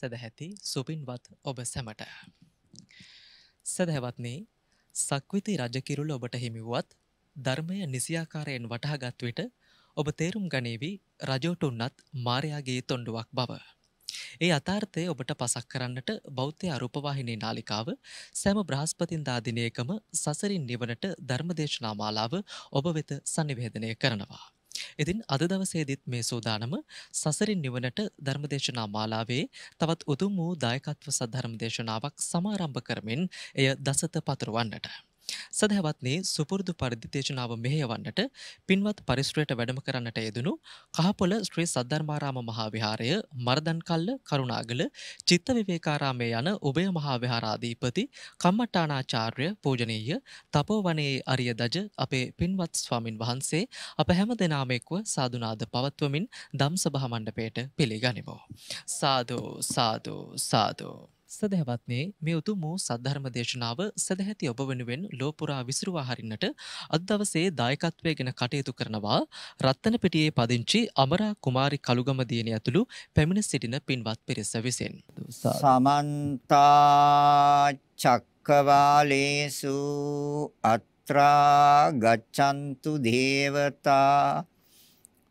සැදැහැති සුපින්වත් ඔබ සැමට. සැදැහැවත්නේ සක්විති රජකිරුල ඔබට හිමිවුවත් ධර්මය නිසියාකාරයෙන් වටහාගත් විට ඔබ තේරුම් ගනීවි රජෝටුන්නත් මාරයාගේ තොණ්ඩුවක් බව. ඒ අතාර්ථය ඔබට පසක් කරන්නට බෞද්ධය අරුපවාහිනී නාලිකාව සෑම බ්‍රහස්පතින්දාදිනයකම සසරින් නිවනට ධර්මදේශනා මාලාව ඔබ වෙත සනිවේදනය කරනවා. ඉතින් අද දවසේදීත් මේ සූදානම සසරින් නිවනට ධර්මදේශනා මාලාවේ තවත් උතුම් වූ දායකත්ව සද්ධර්ම දේශනාවක් සමාරම්භ කරමින් එය දසත පතුරවන්නට. සදහවත්න්නේ සුපුරදු පරිදි තේශනාව මෙහයවන්නට පින්වත් පරිස්ත්‍රයට වැඩම කරන්නට යෙදනු කහපොල ශ්‍රී සද්ධර්මාරාම මහාවිහාරය මරදන්කල්ල කරුණාගල චිත්ත විවේකාරාමය යන ඔබය මහාවිහාරාධීපති කම්මට්ටානාචාර්ය පූජනීය තපෝවනයේ අරිය දජ අපේ පින්වත් ස්වාමින් වහන්සේ අප හැම දෙනාමෙක්ව සාධනාද පවත්වමින් දම් සභහමණ්ඩපයට පිළිගනිමෝ. සාධෝ සාධෝ සාධෝ. සදහවත්නේ මේ උතුම් වූ සද්ධර්ම දේශනාව සදැහැති ඔබ වෙනුවෙන් ලෝපුරා විසිරුවා හරින්නට අද දවසේ දායකත්වය ගැන කටයුතු කරනවා රත්නපිටියේ පදිංචි අමරා කුමාරි කලුගම දියණිය ඇතුළු පැමිණ සිටින පින්වත් පිරිස විසින් සමන්ත චක්කවාලේසු අත්‍රා ගච්ඡන්තු දේවතා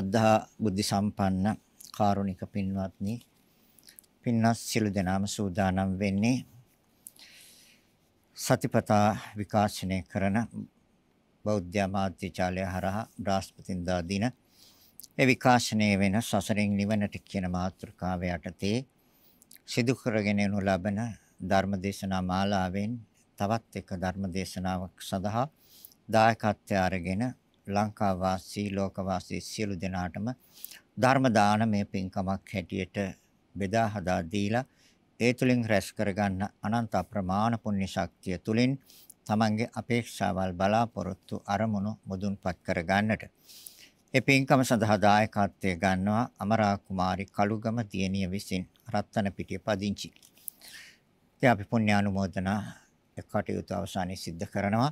සද්ධා බුද්ධ සම්පන්න කාරුණික පින්වත්නි පින්නස් සිළු දෙනාම සූදානම් වෙන්නේ සතිපතා විකාශනය කරන බෞද්ධ මාත්‍යාචාලය හරහා බ්‍රාස්පතින්දා දින ඒ විකාශනය වෙන සසරෙන් නිවනට කියන මාතෘකාව යටතේ සිදු කරගෙන යනු ලබන ධර්මදේශනා මාලාවෙන් තවත් එක ධර්මදේශනාවක් සඳහා දායකත්වය අරගෙන ලංකා වාසී ලෝක වාසී සියලු දෙනාටම ධර්ම දානමය පින්කමක් හැටියට බෙදා හදා දීලා ඒ තුලින් රැස් කරගන්න අනන්ත අප්‍රමාණ පුණ්‍ය ශක්තිය තුලින් තමන්ගේ අපේක්ෂාවල් බලාපොරොත්තු අරමුණු මුදුන්පත් කර ගන්නට. ඒ පින්කම සඳහා දායකත්වය ගන්නවා අමරා කුමාරි කළුගම දියණිය විසින් රත්න පිටිය පදිංචි. ඉතින් අපි පුණ්‍ය ආනුමෝදනා කටයුතු අවසානයේ සිද්ධ කරනවා.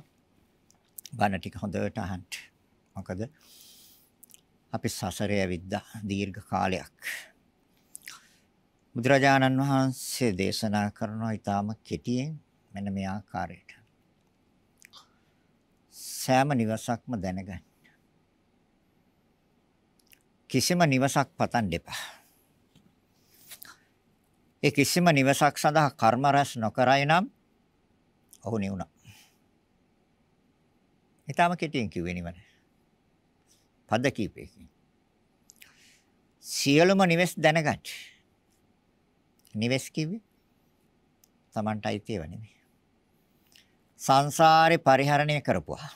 බණ ටික හොඳට අහන්න. මොකද අපි සසරේ ඇවිද්දා දීර්ඝ කාලයක්. බුදුරජාණන් වහන්සේ දේශනා කරනවා ඊටාම කෙටියෙන් මෙන්න මේ ආකාරයට. සෑම නිවසක්ම දැනගන්න. කිසිම නිවසක් පතන් දෙපා. ඒ කිසිම නිවසක් සඳහා කර්ම රැස් නොකරයි නම් ඔහු නිවුණා. ඊටාම කෙටියෙන් කිව්වේ නිවනේ. පද කීපයකින්. සියලුම නිවෙස් දැනගත්. නිවෙස් කිව්වේ Tamanට අයිති ඒවා නෙමෙයි. සංසාරේ පරිහරණය කරපුවා.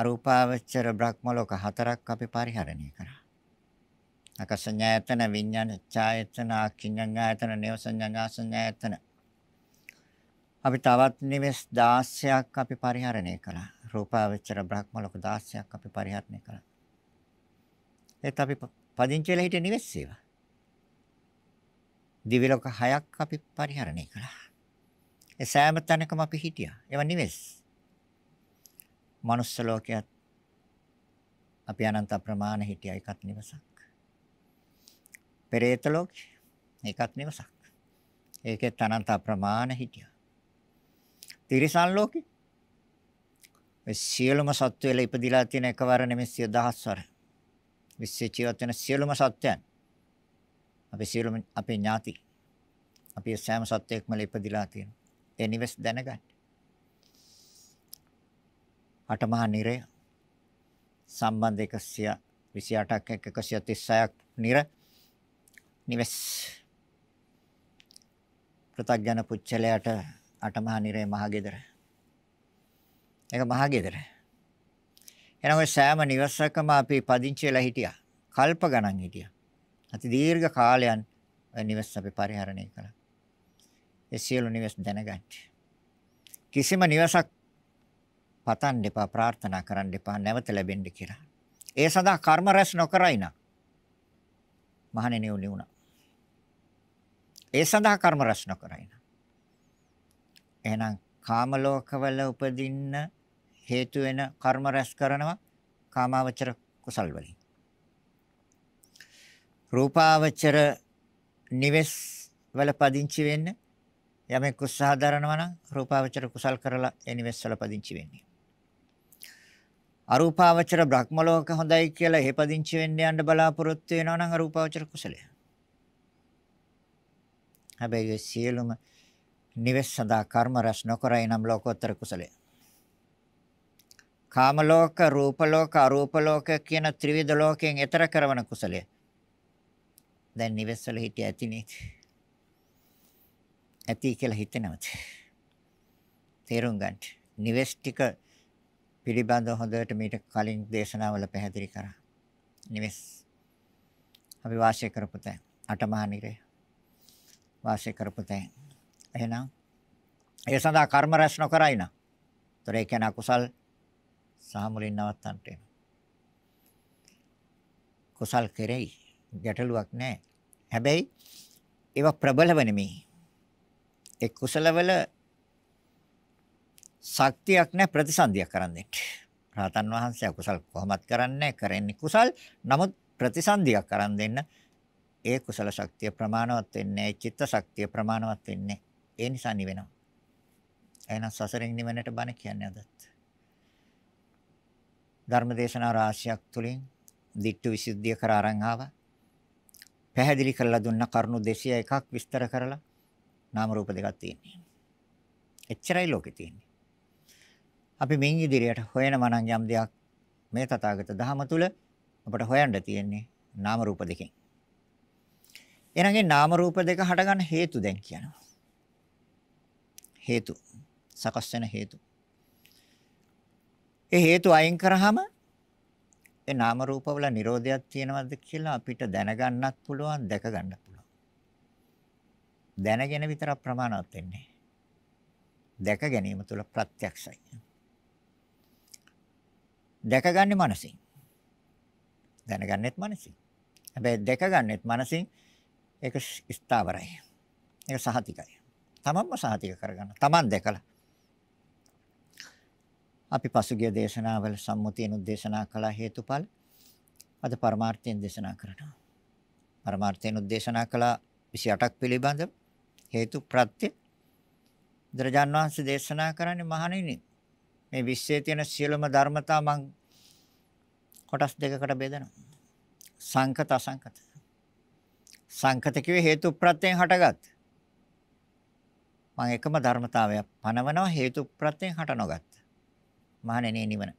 අරූපාවචර බ්‍රහ්මලෝක හතරක් අපි පරිහරණය කරා. අකසඤ්ඤායතන, විඤ්ඤාණ, ඡායතන, අකිඤ්ඤායතන, නේවසඤ්ඤාසඤ්ඤායතන. අපි තවත් නිවෙස් 16ක් අපි පරිහරණය කළා. රූපාවචර බ්‍රහ්ම ලෝක 16ක් අපි පරිහරණය කළා. ඒත් අපි පදිංචි වෙලා හිටිය නිවෙස් ඒවා. දිවි ලෝක 6ක් අපි පරිහරණය කළා. ඒ සෑම තැනකම අපි හිටියා. ඒවා නිවෙස්. මනුස්ස ලෝකයක් අපි අනන්ත ප්‍රමාණ හිටියා එකත් නිවසක්. පෙරේත ලෝකේ එකත් නිවසක්. ඒකෙත් අනන්ත ප්‍රමාණ හිටියා. තිරිසන් ලෝකේ මේ සියලුම සත්වයල ඉපදිලා තියෙන එකවර නෙමෙයි සිය දහස්වර. විශ්වයේ ජීවත් වෙන සියලුම සත්වයන් අපේ සියලුම අපේ ඥාති අපි සෑම සත්වයකම ඉපදිලා තියෙන. ඒ නිවෙස් දැනගන්න. අටමහා නිරය සම්බන්ධ 128ක් 136ක් නිර නිවෙස් ප්‍රතග්ජන පුච්චලයට අටමහා නිරේ මහගෙදර. ඒක මහගෙදර. එහෙනම් ඔය සෑම නිවසකම අපි පදිංචි වෙලා හිටියා. කල්ප ගණන් හිටියා. අති දීර්ඝ කාලයන් ඔය නිවස අපි පරිහරණය කළා. ඒ සියලු නිවස් දැනගන්න. කිසිම නිවසක් පතන් දෙපා ප්‍රාර්ථනා කරන්න දෙපා නැවත ලැබෙන්න කියලා. ඒ සඳහා කර්ම රැස් නොකරයි නා. මහණෙනි උනේ උනා. ඒ සඳහා කර්ම රැස් නොකරයි නා. එහෙනම් කාම ලෝකවල උපදින්න හේතු වෙන කර්ම රැස් කරනවා කාමාවචර කුසල් වලින්. රූපාවචර නිවෙස් වල පදිංචි වෙන්න යමෙක් උත්සාහ දරනවා නම් රූපාවචර කුසල් කරලා ඒ නිවෙස් වල පදිංචි වෙන්නේ. අරූපාවචර බ්‍රහ්මලෝක හොඳයි කියලා එහෙ පදිංචි වෙන්න යන්න බලාපොරොත්තු වෙනවා නම් අරූපාවචර කුසලය. හැබැයි සියලුම නිවෙස් සඳහා කර්ම රැස් නොකරයි නම් ලෝකෝත්තර කුසලය. කාම ලෝක, රූප ලෝක, අරූප ලෝක කියන ත්‍රිවිධ ලෝකයෙන් එතර කරවන කුසලය. දැන් නිවෙස් වල හිටිය ඇතිනේ. ඇති කියලා හිතෙනවද? තේරුම් ගන්න. නිවෙස් ටික පිළිබඳව හොඳට මීට කලින් දේශනාවල පැහැදිලි කරා. නිවෙස් අපි වාසය කරපු තැන් අටමහා නිරය වාසය කරපු තැන් එහෙනම් ඒ සඳහා කර්ම රැස් නොකරයි නම්. ඒතර ඒ කියන්නේ අකුසල් සහ මුලින් නවත්තන්නට වෙනවා. කුසල් කෙරෙයි ගැටලුවක් නැහැ. හැබැයි ඒවා ප්‍රබලව නෙමෙයි. ඒ කුසලවල ශක්තියක් නැ ප්‍රතිසන්දියක් කරන්න දෙන්න. රහතන් වහන්සේ අකුසල් කොහොමත් කරන්නේ කරන්නේ කුසල්. නමුත් ප්‍රතිසන්දියක් කරන් දෙන්න ඒ කුසල ශක්තිය ප්‍රමාණවත් වෙන්නේ චිත්ත ශක්තිය ප්‍රමාණවත් වෙන්නේ ඒ නිසා නිවෙනවා. එහෙනම් සසරෙන් නිවනට බණ කියන්නේ අදත්. ධර්මදේශනා රාශියක් තුලින් දිට්ඨි විසුද්ධිය කර අරන් ආවා. පැහැදිලි කරලා දුන්න කරුණු 201ක් විස්තර කරලා නාම රූප දෙකක් තියෙනවා. එච්චරයි ලෝකේ තියෙන්නේ. අපි මින් ඉදිරියට හොයනවා නම් යම් දෙයක් මේ තථාගත ධහම තුල අපට හොයන්න තියෙන්නේ නාම රූප දෙකෙන්. එනගේ නාම රූප දෙක හටගන්න හේතු දැන් කියනවා. හේතු. සකස් වෙන හේතු. ඒ හේතු අයින් කරාම ඒ නාම රූපවල Nirodhayak තියෙනවද කියලා අපිට දැනගන්නත් පුළුවන් දැක ගන්නත් පුළුවන්. දැනගෙන විතරක් ප්‍රමාණවත් වෙන්නේ. දැක ගැනීම තුළ ප්‍රත්‍යක්ෂයි. දැකගන්නේ මනසින්. දැනගන්නෙත් මනසින්. හැබැයි දැකගන්නෙත් මනසින් ඒක ස්ථාවරයි. ඒක සහතිකයි. තමන්ම සාතික කරගන්න. තමන් දැකලා. අපි පසුගිය දේශනාවල සම්මුතියනු දේශනා කළ හේතුඵල අද පරමාර්ථයෙන් දේශනා කරනවා. පරමාර්ථයෙන් උදේශනා කළ 28ක් පිළිබඳ හේතු ප්‍රත්‍ය දරජාන් වහන්සේ දේශනා කරන්නේ මහණෙනි මේ විශ්වයේ තියෙන සියලුම ධර්මතා මං කොටස් දෙකකට බෙදනවා. සංකත අසංකත. සංකත කිව්වේ හේතු ප්‍රත්‍යයෙන් හටගත්. මම එකම ධර්මතාවය පනවනවා හේතු ප්‍රත්‍යයෙන් හට නොගත්ත. මහණෙනි නිවන.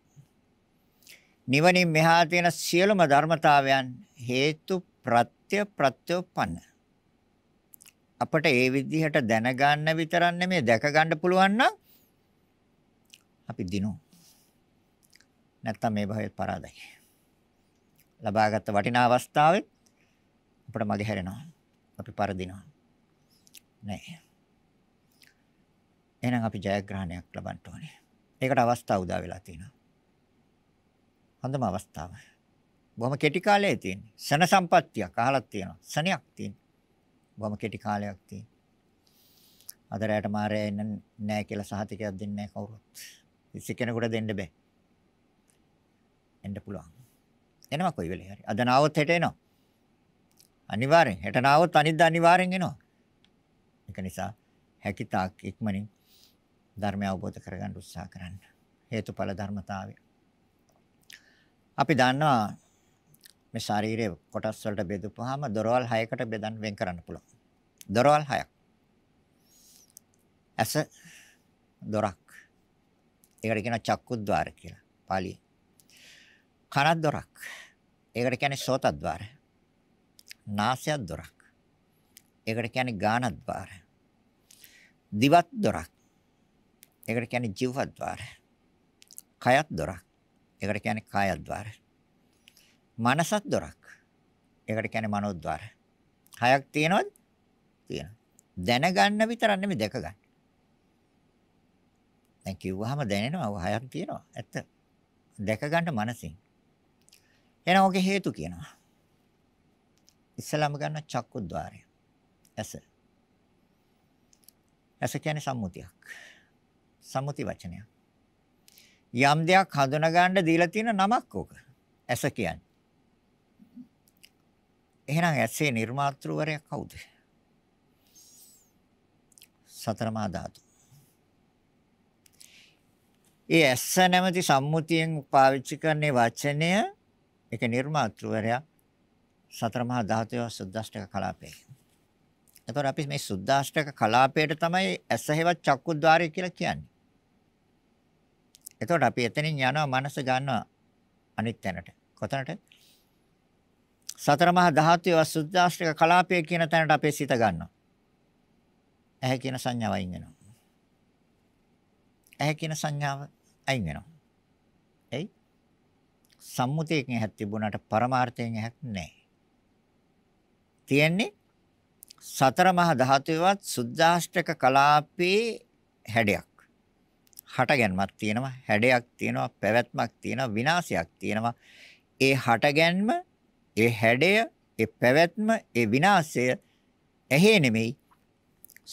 නිවනින් මෙහා තියෙන සියලුම ධර්මතාවයන් හේතු ප්‍රත්‍ය ප්‍රත්‍යෝපන්න. අපට ඒ විදිහට දැනගන්න විතරක් නෙමෙයි දැක ගන්න පුළුවන් නම් අපි දිනු. නැත්තම් මේ භවයේ පරාදයි. ලබාගත් වටිනා අවස්ථාවෙත් අපට මගේ හැරෙනවා. අපි පරදිනවා. නෑ. එහෙනම් අපි ජයග්‍රහණයක් ලබන්න ඕනේ. ඒකට අවස්ථා උදා වෙලා තියෙනවා. හොඳම අවස්ථාව. බොහොම කෙටි කාලයයි තියෙන්නේ. සන සම්පත්තියක් අහලා තියෙනවා. සනයක් තියෙන්නේ. බොහොම කෙටි කාලයක් තියෙන්නේ. අද රැයට මාරය එන්න නැහැ කියලා සහතිකයක් දෙන්නේ නැහැ කවුරුත්. කිසි කෙනෙකුට දෙන්න බෑ. එන්න පුළුවන්. එනවා කොයි වෙලේ හරි. අද නාවොත් හෙට එනවා. අනිවාර්යෙන් හෙට නාවොත් අනිද්දා අනිවාර්යෙන් එනවා. ඒක නිසා හැකිතාක් ඉක්මනින් ධර්මය අවබෝධ කරගන්න උත්සාහ කරන්න. හේතුඵල ධර්මතාවය. අපි දන්නවා මේ ශරීරයේ කොටස් වලට බෙදපුවාම දොරවල් 6කට බෙදන් වෙන් කරන්න පුළුවන්. දොරවල් 6ක්. ඇස දොරක්. ඒකට කියනවා චක්කුද්්වාර කියලා පාලියෙන්. කන දොරක්. ඒකට කියන්නේ සෝතද්්වාර. නාසය දොරක්. ඒකට කියන්නේ ගානද්්වාර. දිවත් දොරක්. ඒකට කියන්නේ ජීවද්්වාර. කයත් දොරක්. ඒකට කියන්නේ කායද්්වාර. මනසත් දොරක්. ඒකට කියන්නේ මනෝද්්වාර. හයක් තියෙනවද? තියෙනවා. දැනගන්න විතරක් නෙමෙයි දැක ගන්න. දැන් කිව්වහම දැනෙනවා ඔය හයක් තියෙනවා. ඇත්ත. දැක ගන්න මනසින්. එහෙනම් ඔගේ හේතු කියනවා. ඉස්සලම ගන්න චක්කුද්්වාරය. ඇස. ඇස කියන්නේ සම්මුතියක්. සම්මුති වචනයක්. යම් දෙයක් හඳුනගන්න දීලා තියෙන නමක් ඕක. ඇස කියන්නේ. එහෙනම් ඇසේ නිර්මාතෘවරයා කවුද? සතරමා ධාතු. ඒ ඇස නැමැති සම්මුතියෙන් පාවිච්චි කරන වචනය ඒක නිර්මාතෘවරයා සතරමා ධාතුවේ සුද්දාෂ්ටක කලාපේ. එතකොට අපි මේ සුද්දාෂ්ටක කලාපයට තමයි ඇසහෙවත් චක්කුද්්වාරය කියලා කියන්නේ. එතකොට අපි එතනින් යනවා මනස ගන්නවා අනිත් තැනට. කොතනට? සතර මහා ධාතුවේ සුද්ධාශ්‍රික කලාපය කියන තැනට අපේ සිත ගන්නවා. ඇහැ කියන සංඥාව අයින් වෙනවා. ඇහැ කියන සංඥාව අයින් වෙනවා. එයි සම්මුතියකින් ඇහක් තිබුණාට පරමාර්ථයෙන් ඇහක් නැහැ. තියෙන්නේ සතර මහා ධාතුවේවත් සුද්ධාෂ්ටක කලාපේ හැඩයක්. හටගැන්මක් තියෙනවා, හැඩයක් තියෙනවා, පැවැත්මක් තියෙනවා, විනාශයක් තියෙනවා. ඒ හටගැන්ම, ඒ හැඩය, ඒ පැවැත්ම, ඒ විනාශය ඇහි නෙමෙයි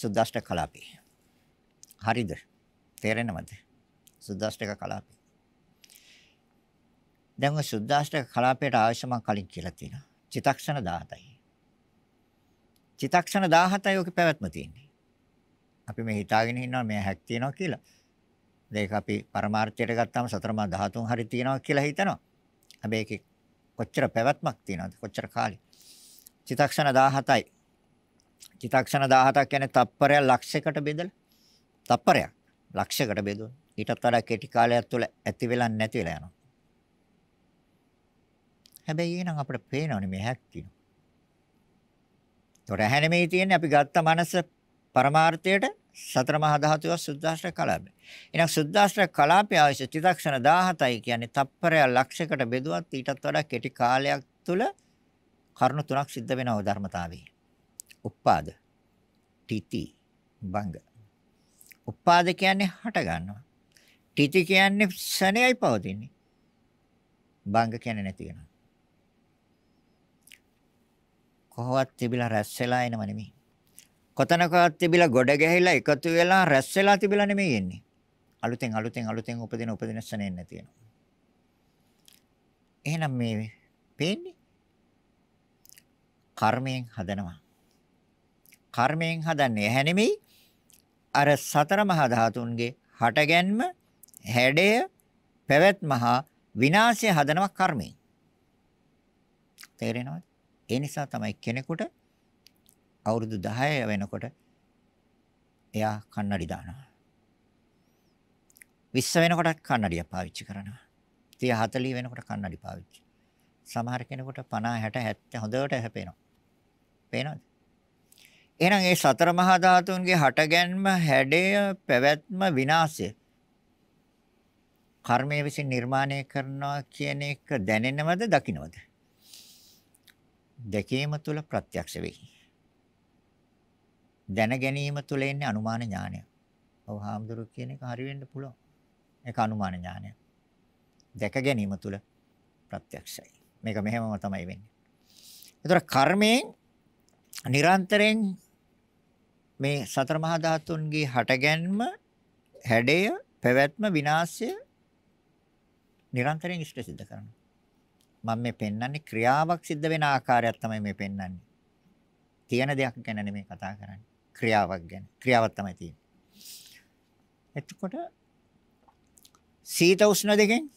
සුද්දාෂ්ට කලාපේ. හරිද? තේරෙනවද? සුද්දාෂ්ටක කලාපේ. දැන් ඔය සුද්දාෂ්ටක කලාපයට අවශ්‍ය මම කලින් කියලා තියෙනවා. චිතක්ෂණ 17යි. චිතක්ෂණ 17යි ඔකේ පැවැත්ම තියෙන්නේ. අපි මේ හිතාගෙන ඉන්නවා මේ හැක් තියෙනවා කියලා. ඒක අපි පරමාර්ථයට ගත්තාම සතරමා 13 හරි තියනවා කියලා හිතනවා. හැබැයි ඒකේ කොච්චර පැවැත්මක් තියනවද? කොච්චර කාලෙ? චිතක්ෂණ 17යි. චිතක්ෂණ 17ක් කියන්නේ තප්පරය ලක්ෂයකට බෙදලා තප්පරයක් ලක්ෂයකට බෙදුවා. ඊටත් වඩා කෙටි කාලයක් තුළ ඇති වෙලා නැති වෙලා යනවා. හැබැයි එහෙනම් අපිට පේනවනේ මේ හැක්කිනු. ඒතොර ඇහැ නෙමෙයි තියෙන්නේ අපි ගත්ත මනස පරමාර්ථයට සතර මහා ධාතුව සුද්දාශ්‍ර කලාපය. එහෙනම් සුද්දාශ්‍ර කලාපය ආයශ ත්‍රිලක්ෂණ 17යි කියන්නේ තප්පරය ලක්ෂයකට බෙදුවත් ඊටත් වඩා කෙටි කාලයක් තුල කරුණු තුනක් සිද්ධ වෙනව ධර්මතාවයේ. උප්පාද, තితి, බංග. උප්පාද කියන්නේ හට ගන්නවා. තితి කියන්නේ ශණයයි පවතින්නේ. බංග කියන්නේ නැති වෙනවා. කොහොමවත් තිබිලා රැස් වෙලා එනව නෙමෙයි. කොතනකවත් තිබිලා ගොඩ ගැහිලා එකතු වෙලා රැස් වෙලා තිබිලා නෙමෙයි එන්නේ. අලුතෙන් අලුතෙන් අලුතෙන් උපදින උපදින ස්නේන්න තියෙනවා. එහෙනම් මේ පේන්නේ කර්මයෙන් හදනවා. කර්මයෙන් හදන්නේ ඇහැ නෙමෙයි අර සතර මහා ධාතුන්ගේ හටගැන්ම, හැඩය, පැවැත්ම හා විනාශය හදනවා කර්මයෙන්. තේරෙනවද? ඒ නිසා තමයි කෙනෙකුට අවුරුදු 10 වෙනකොට එයා කන්නඩි දානවා. 20 වෙනකොට කන්නඩිය පාවිච්චි කරනවා. 30 40 වෙනකොට කන්නඩි පාවිච්චි. සමහර කෙනෙකුට 50 60 70 හොඳට හැපෙනවා. පේනවද? එහෙනම් මේ සතර මහා ධාතුන්ගේ හටගැන්ම, හැඩය, පැවැත්ම, විනාශය කර්මය විසින් නිර්මාණය කරනවා කියන එක දැනෙනවද, දකින්නවද? දැකීම තුළ ප්‍රත්‍යක්ෂ වෙයි. දැන ගැනීම තුළ එන්නේ අනුමාන ඥානය. ඔව් හාමුදුරු කියන එක හරි වෙන්න පුළුවන්. ඒක අනුමාන ඥානය. දැක ගැනීම තුළ ප්‍රත්‍යක්ෂයි. මේක මෙහෙමම තමයි වෙන්නේ. ඒතර කර්මයෙන් නිරන්තරයෙන් මේ සතර මහා ධාතුන්ගේ හටගැන්ම, හැඩය, පැවැත්ම, විනාශය නිරන්තරයෙන් ඉෂ්ට සිද්ධ කරනවා. මම මේ පෙන්වන්නේ ක්‍රියාවක් සිද්ධ වෙන ආකාරයක් තමයි මේ පෙන්වන්නේ. තියෙන දෙයක් ගැන නෙමෙයි කතා කරන්නේ. ක්‍රියාවක් ගැන. ක්‍රියාවක් තමයි තියෙන්නේ. එතකොට සීත උෂ්ණ දෙකෙන්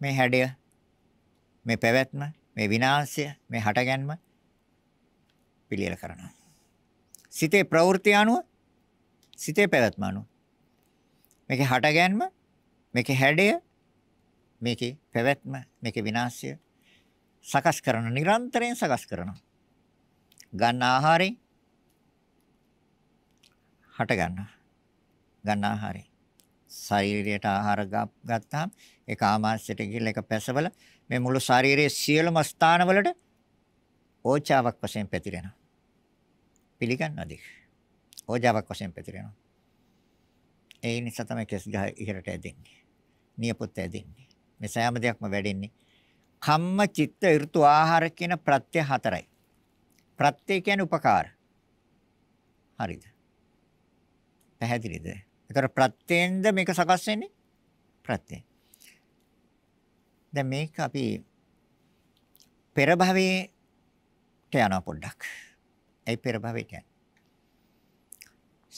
මේ හැඩය මේ පැවැත්ම මේ විනාශය මේ හටගැන්ම පිළියෙල කරනවා. සිතේ ප්‍රවෘත්ති අනුව සිතේ පැවැත්ම අනුව මේකේ හටගැන්ම මේකේ හැඩය මේකේ පැවැත්ම මේකේ විනාශය සකස් කරන නිරන්තරයෙන් සකස් කරනවා. ගන්න ආහාරයෙන් හට ගන්නවා. ගන්න ආහාරේ. ශරීරයට ආහාර ගත්තාම ඒ කාමාශයට ගිහිල්ලා ඒක පැසවල මේ මුළු ශරීරයේ සියලුම ස්ථානවලට ඕචාවක් වශයෙන් පැතිරෙනවා. පිළිගන්නවද? ඕජාවක් වශයෙන් පැතිරෙනවා. ඒ නිසා තමයි කෙස් ගහ ඉහළට ඇදෙන්නේ. නියපොත්ත ඇදෙන්නේ. මේ සෑම දෙයක්ම වැඩෙන්නේ. කම්ම චිත්ත ඍතු ආහාර කියන ප්‍රත්‍ය හතරයි. ප්‍රත්‍ය කියන්නේ උපකාර. හරිද? පැහැදිලිද? ඒතර ප්‍රත්‍යෙන්ද මේක සකස් වෙන්නේ? ප්‍රත්‍යෙන්. දැන් මේක අපි පෙර භවයට යනවා පොඩ්ඩක්. ඒ පෙර භවයට යන.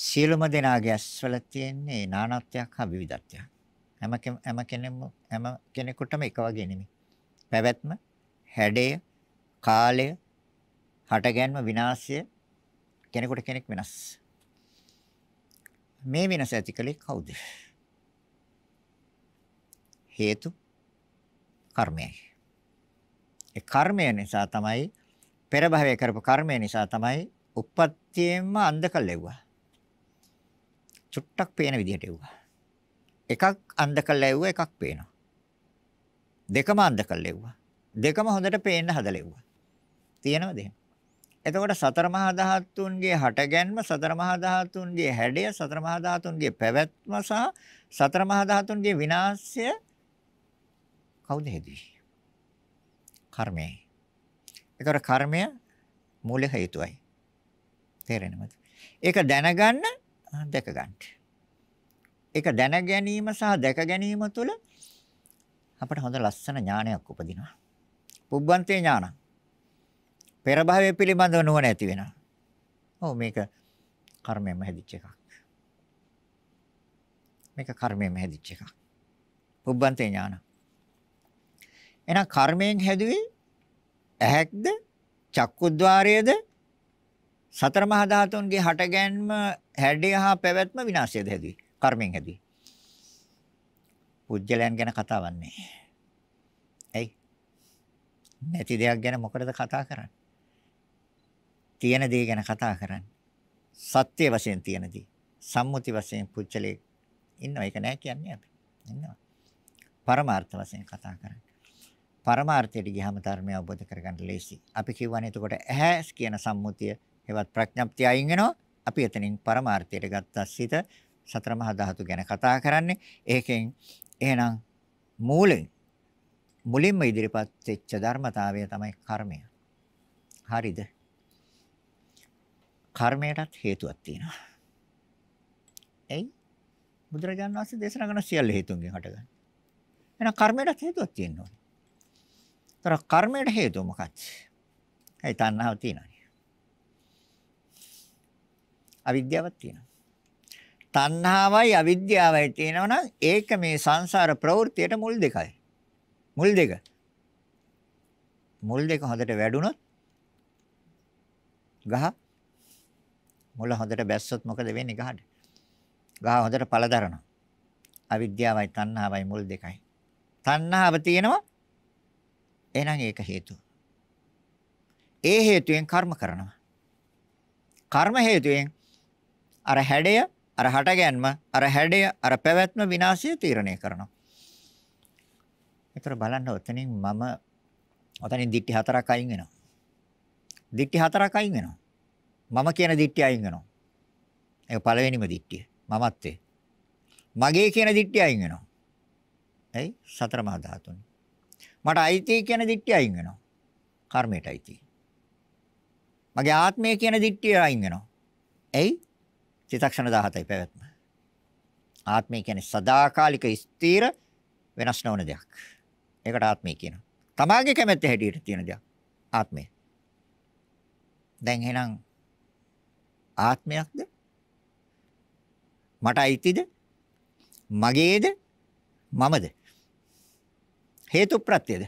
සියලුම දෙනාගේ ඇස්වල තියෙන්නේ නානත්වයක් හා විවිධත්වයක්. හැම හැම කෙනෙම හැම කෙනෙකුටම එක වගේ නෙමෙයි. පැවැත්ම, හැඩය, කාලය, හටගැන්ම විනාශය කෙනෙකුට කෙනෙක් වෙනස්. මේ වෙනස ඇති කළේ කවුද? හේතු කර්මයයි. ඒ කර්මය නිසා තමයි පෙර භවයේ කරපු කර්මය නිසා තමයි උප්පත්තියෙන්ම අන්ධක ලැබුවා. චුට්ටක් පේන විදිහට එව්වා. එකක් අන්ධක ලැබුවා එකක් පේනවා. දෙකම අන්ධක ලැබුවා. දෙකම හොඳට පේන්න හදලා එව්වා. තියෙනවද එහෙම? එතකොට සතර මහා ධාතුන්ගේ හටගැන්ම සතර මහා ධාතුන්ගේ හැඩය සතර මහා ධාතුන්ගේ පැවැත්ම සහ සතර මහා ධාතුන්ගේ විනාශය කවුද හේතුයි? කර්මය. ඒතර කර්මය මූල හේතුවයි. තේරෙනවද? ඒක දැනගන්න දැක ගන්න. ඒක දැන ගැනීම සහ දැක ගැනීම තුළ අපට හොඳ ලස්සන ඥානයක් උපදිනවා. පුබ්බන්තේ ඥානක්. පෙර භවය පිළිබඳව නුවණ ඇති වෙනවා. ඔව් මේක කර්මයෙන්ම හැදිච්ච එකක්. මේක කර්මයෙන්ම හැදිච්ච එකක්. පුබ්බන්තේ ඥාන. එහෙනම් කර්මයෙන් හැදුවේ ඇහැක්ද? චක්කුද්්වාරයේද? සතර මහා ධාතුන්ගේ හටගැන්ම හැඩය හා පැවැත්ම විනාශයද හැදුවේ. කර්මයෙන් හැදුවේ. පුජ්‍යලයන් ගැන කතාවක් නැහැ. ඇයි? නැති දෙයක් ගැන මොකටද කතා කරන්නේ? තියෙන දේ ගැන කතා කරන්නේ. සත්‍ය වශයෙන් තියෙන දේ. සම්මුති වශයෙන් පුච්චලේ ඉන්නවා. ඒක නෑ කියන්නේ අපි. ඉන්නවා. පරමාර්ථ වශයෙන් කතා කරන්නේ. පරමාර්ථයට ගියහම ධර්මය අවබෝධ කරගන්න ලේසි. අපි කියවනේ එතකොට ඇහැස් කියන සම්මුතිය හෙවත් ප්‍රඥප්තිය අයින් වෙනවා. අපි එතනින් පරමාර්ථයට ගත්තා සිත සතර මහා ධාතු ගැන කතා කරන්නේ. ඒකෙන් එහෙනම් මූලෙන් මුලින්ම ඉදිරිපත් වෙච්ච ධර්මතාවය තමයි කර්මය. හරිද? කර්මයටත් හේතුවක් තියෙනවා. එයි බුදුරජාණන් වහන්සේ දේශනා කරන සියල්ල හේතුන්ගෙන් හටගන්න. එහෙනම් කර්මයටත් හේතුවක් තියෙන්න ඕනේ. ඒතර කර්මයට හේතුව මොකක්ද? ඒ තණ්හාව තියෙනවා. අවිද්‍යාවක් තියෙනවා. තණ්හාවයි අවිද්‍යාවයි තියෙනවා ඒක මේ සංසාර ප්‍රවෘත්තියට මුල් දෙකයි. මුල් දෙක. මුල් දෙක හොඳට වැඩුණොත් ගහ මුල හොඳට බැස්සොත් මොකද වෙන්නේ ගහට? ගහ හොඳට පළ දරනවා. අවිද්‍යාවයි තණ්හාවයි මුල් දෙකයි. තණ්හාව තියෙනවා. එහෙනම් ඒක හේතුව. ඒ හේතුවෙන් කර්ම කරනවා. කර්ම හේතුවෙන් අර හැඩය, අර හටගැන්ම, අර හැඩය, අර පැවැත්ම විනාශය තීරණය කරනවා. ඒතර බලන්න ඔතනින් මම ඔතනින් දික්ටි හතරක් අයින් වෙනවා. දික්ටි හතරක් අයින් වෙනවා. මම කියන දිට්ඨිය අයින් වෙනවා. ඒක පළවෙනිම දිට්ඨිය. මමත්වේ. මගේ කියන දිට්ඨිය අයින් වෙනවා. ඇයි? සතර මහා ධාතුන්. මට අයිති කියන දිට්ඨිය අයින් වෙනවා. කර්මයට අයිති. මගේ ආත්මය කියන දිට්ඨිය අයින් වෙනවා. ඇයි? චිතක්ෂණ 17යි පැවැත්ම. ආත්මය කියන්නේ සදාකාලික ස්ථිර වෙනස් නොවන දෙයක්. ඒකට ආත්මය කියනවා. තමාගේ කැමැත්ත හැටියට තියෙන දෙයක්. ආත්මය. දැන් එහෙනම් ආත්මයක්ද? මට අයිතිද? මගේද? මමද? හේතු ප්‍රත්‍යද?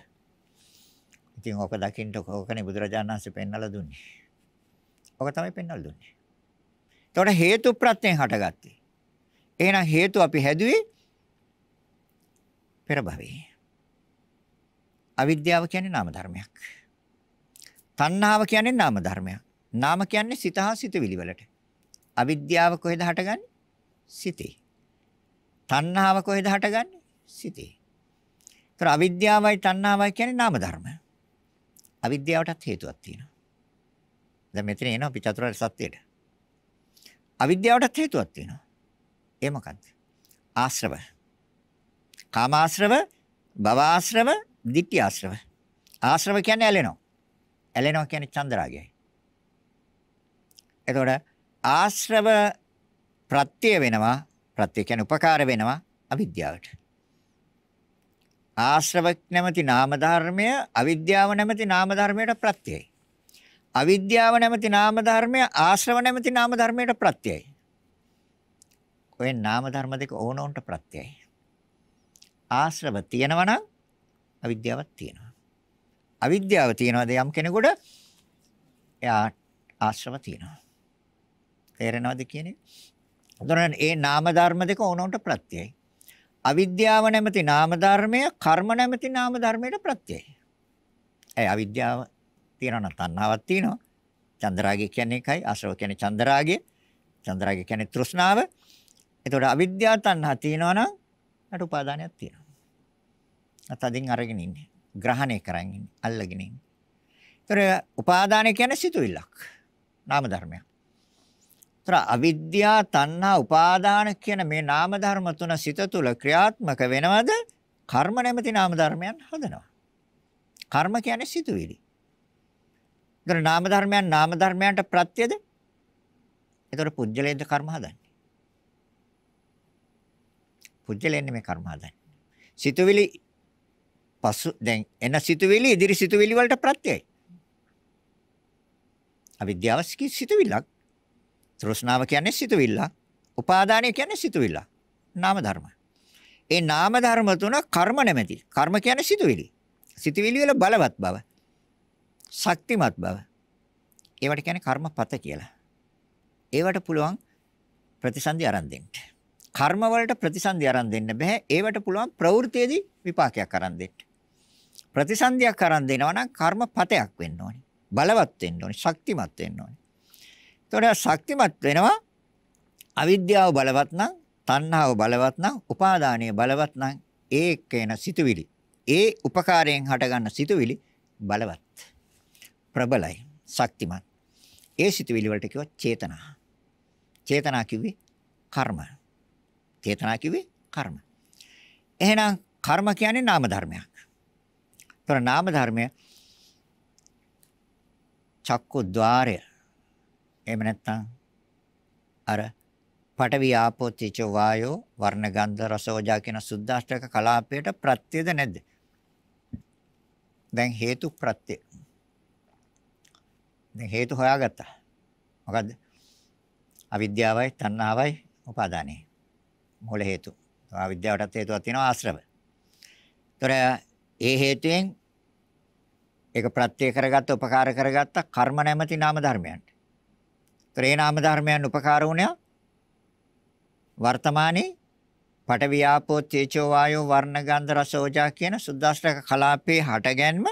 ඉතින් ඔක දකින්න ඕකනේ බුදුරජාණන් වහන්සේ පෙන්වලා දුන්නේ. ඔක තමයි පෙන්වලා දුන්නේ. එතකොට හේතු ප්‍රත්‍යයෙන් හටගත්තේ. එහෙනම් හේතු අපි හැදුවේ පෙර භවයේ. අවිද්‍යාව කියන්නේ නාම ධර්මයක්. තණ්හාව කියන්නේ නාම ධර්මයක්. නාම කියන්නේ සිත හා සිතවිලි වලට. අවිද්‍යාව කොහෙද හටගන්නේ? සිතේ. තණ්හාව කොහෙද හටගන්නේ? සිතේ. ඒතර අවිද්‍යාවයි තණ්හාවයි කියන්නේ නාම ධර්ම. අවිද්‍යාවටත් හේතුවක් තියෙනවා. දැන් මෙතන එනවා අපි චතුරාර්ය සත්‍යයට. අවිද්‍යාවටත් හේතුවක් තියෙනවා. ඒ මොකද්ද? ආශ්‍රව. කාම ආශ්‍රව, භව ආශ්‍රව, ditthi ආශ්‍රව. ආශ්‍රව කියන්නේ ඇලෙනවා. ඇලෙනවා කියන්නේ චන්ද්‍රාගයයි. එතකොට ආශ්‍රව ප්‍රත්‍ය වෙනවා ප්‍රත්‍ය කියන්නේ උපකාර වෙනවා අවිද්‍යාවට. ආශ්‍රව නැමැති නාම ධර්මය අවිද්‍යාව නැමැති නාම ධර්මයට ප්‍රත්‍යයයි. අවිද්‍යාව නැමැති නාම ධර්මය ආශ්‍රව නැමැති නාම ධර්මයට ප්‍රත්‍යයයි. ඔය නාම ධර්ම දෙක ඕනෝන්ට ප්‍රත්‍යයයි. ආශ්‍රව තියෙනවා නම් අවිද්‍යාවක් තියෙනවා. අවිද්‍යාව තියනවාද යම් කෙනෙකුට එයා ආශ්‍රව තියෙනවා. තේරෙනවද කියන්නේ? උදාහරණ ඒ නාම ධර්ම දෙක ඕනොන්ට ප්‍රත්‍යයයි. අවිද්‍යාව නැමැති නාම ධර්මය කර්ම නැමැති නාම ධර්මයට ප්‍රත්‍යයයි. ඒ අවිද්‍යාව තියනවා තණ්හාවක් තියෙනවා. චන්ද්‍රාගය කියන්නේ එකයි ආශ්‍රව කියන්නේ චන්ද්‍රාගය. චන්ද්‍රාගය කියන්නේ තෘෂ්ණාව. එතකොට අවිද්‍යා තණ්හා තියෙනවා නම් අට උපාදානයක් තියෙනවා. අතදින් අරගෙන ඉන්නේ. ග්‍රහණය කරන් ඉන්නේ. අල්ලගෙන ඉන්නේ. ඒතර උපාදානය කියන්නේ සිතුවිල්ලක්. නාම ධර්මයක්. මාත්‍ර අවිද්‍යා තණ්හා උපාදාන කියන මේ නාම ධර්ම තුන සිත තුළ ක්‍රියාත්මක වෙනවද කර්ම නැමැති නාම ධර්මයන් හදනවා කර්ම කියන්නේ සිතුවිලි ඒතර නාම ධර්මයන් නාම ධර්මයන්ට ප්‍රත්‍යද ඒතර පුජ්‍යලේද කර්ම හදන්නේ පුජ්‍යලෙන්නේ මේ කර්ම හදන්නේ සිතුවිලි පසු දැන් එන සිතුවිලි ඉදිරි සිතුවිලි වලට ප්‍රත්‍යයි අවිද්‍යාව සිතුවිල්ලක් තෘෂ්ණාව කියන්නේ සිතුවිල්ල. උපාදානය කියන්නේ සිතුවිල්ල. නාම ධර්ම. ඒ නාම ධර්ම තුන කර්ම නැමැති. කර්ම කියන්නේ සිතුවිලි. සිතුවිලි වල බලවත් බව. ශක්තිමත් බව. ඒවට කියන්නේ කර්මපත කියලා. ඒවට පුළුවන් ප්‍රතිසන්දි අරන් දෙන්න. කර්ම වලට ප්‍රතිසන්දි අරන් දෙන්න බෑ. ඒවට පුළුවන් ප්‍රවෘත්තියේදී විපාකයක් අරන් දෙන්න. ප්‍රතිසන්දියක් අරන් දෙනවා නම් කර්මපතයක් වෙන්න ඕනේ. බලවත් වෙන්න ඕනේ. ශක්තිමත් වෙන්න ඕනේ. ඒතොර ශක්තිමත් වෙනවා. අවිද්‍යාව බලවත් නම්, තණ්හාව බලවත් නම්, උපාදානීය බලවත් නම් ඒ එක්කේන සිතුවිලි. ඒ උපකාරයෙන් හටගන්න සිතුවිලි බලවත්. ප්‍රබලයි, ශක්තිමත්. ඒ සිතුවිලි වලට කියව චේතනා. චේතනා කිව්වේ කර්ම. චේතනා කිව්වේ කර්ම. එහෙනම් කර්ම කියන්නේ නාම ධර්මයක්. ඒතර නාම ධර්මය චක්කු ద్వාරය එහෙම නැත්නම් අර පඨවි ආපෝ තේජ වායෝ වර්ණ ගන්ධ රස ඕජා කියන සුද්දාෂ්ටක කලාපයට ප්‍රත්‍යද නැද්ද? දැන් හේතු ප්‍රත්‍ය. දැන් හේතු හොයාගත්තා. මොකද්ද? අවිද්‍යාවයි තණ්හාවයි උපාදානයි. මූල හේතු. අවිද්‍යාවටත් හේතුවක් තියෙනවා ආශ්‍රව. ඒතර ඒ හේතුයෙන් ඒක ප්‍රත්‍ය කරගත්ත උපකාර කරගත්ත කර්ම නැමැති නාම ධර්මයන්ට. ත්‍රේ නාම ධර්මයන් උපකාර වුණා. වර්තමානයේ පඨවි ආපෝ තේජෝ වායෝ වර්ණ ගන්ධ රස ඕජා කියන සුද්දාෂ්ටක කලාපේ හටගැන්ම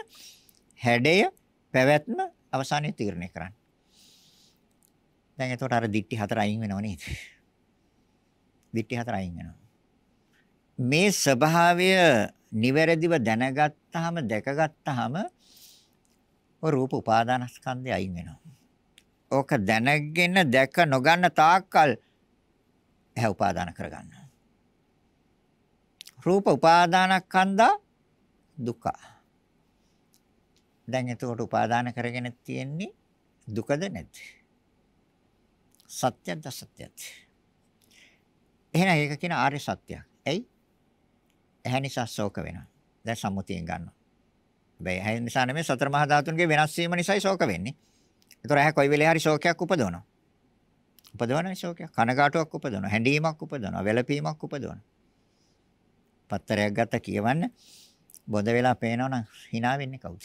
හැඩය පැවැත්ම අවසානයේ තීරණය කරන්න. දැන් එතකොට අර දික්ටි හතර අයින් වෙනව නේද? දික්ටි හතර අයින් වෙනවා. මේ ස්වභාවය නිවැරදිව දැනගත්තාම දැකගත්තාම රූප උපාදානස්කන්ධය අයින් වෙනවා. ඕක දැනගෙන දැක නොගන්න තාක්කල් ඇහැ උපාදාන කරගන්න. රූප උපාදානස්කන්ධා දුක. දැන් එතකොට උපාදාන කරගෙන තියෙන්නේ දුකද නැද්ද? සත්‍යද සත්‍යද? එහෙනම් ඒක කියන ආර්ය සත්‍යයක්. ඇයි? ඇහැ නිසා ශෝක වෙනවා. දැන් සම්මුතියෙන් ගන්නවා. හැබැයි ඇහැ නිසා නෙමෙයි සතර මහා ධාතුන්ගේ වෙනස් වීම නිසායි ශෝක වෙන්නේ. ඒතර ඇහැ කොයි වෙලේ හරි ශෝකයක් උපදවනවා. උපදවන ශෝකයක් කනගාටුවක් උපදවනවා. හැඬීමක් උපදවනවා. වැළපීමක් උපදවනවා. පත්තරයක් ගත්ත කියවන්න බොඳ වෙලා පේනවනම් hina වෙන්නේ කවුද?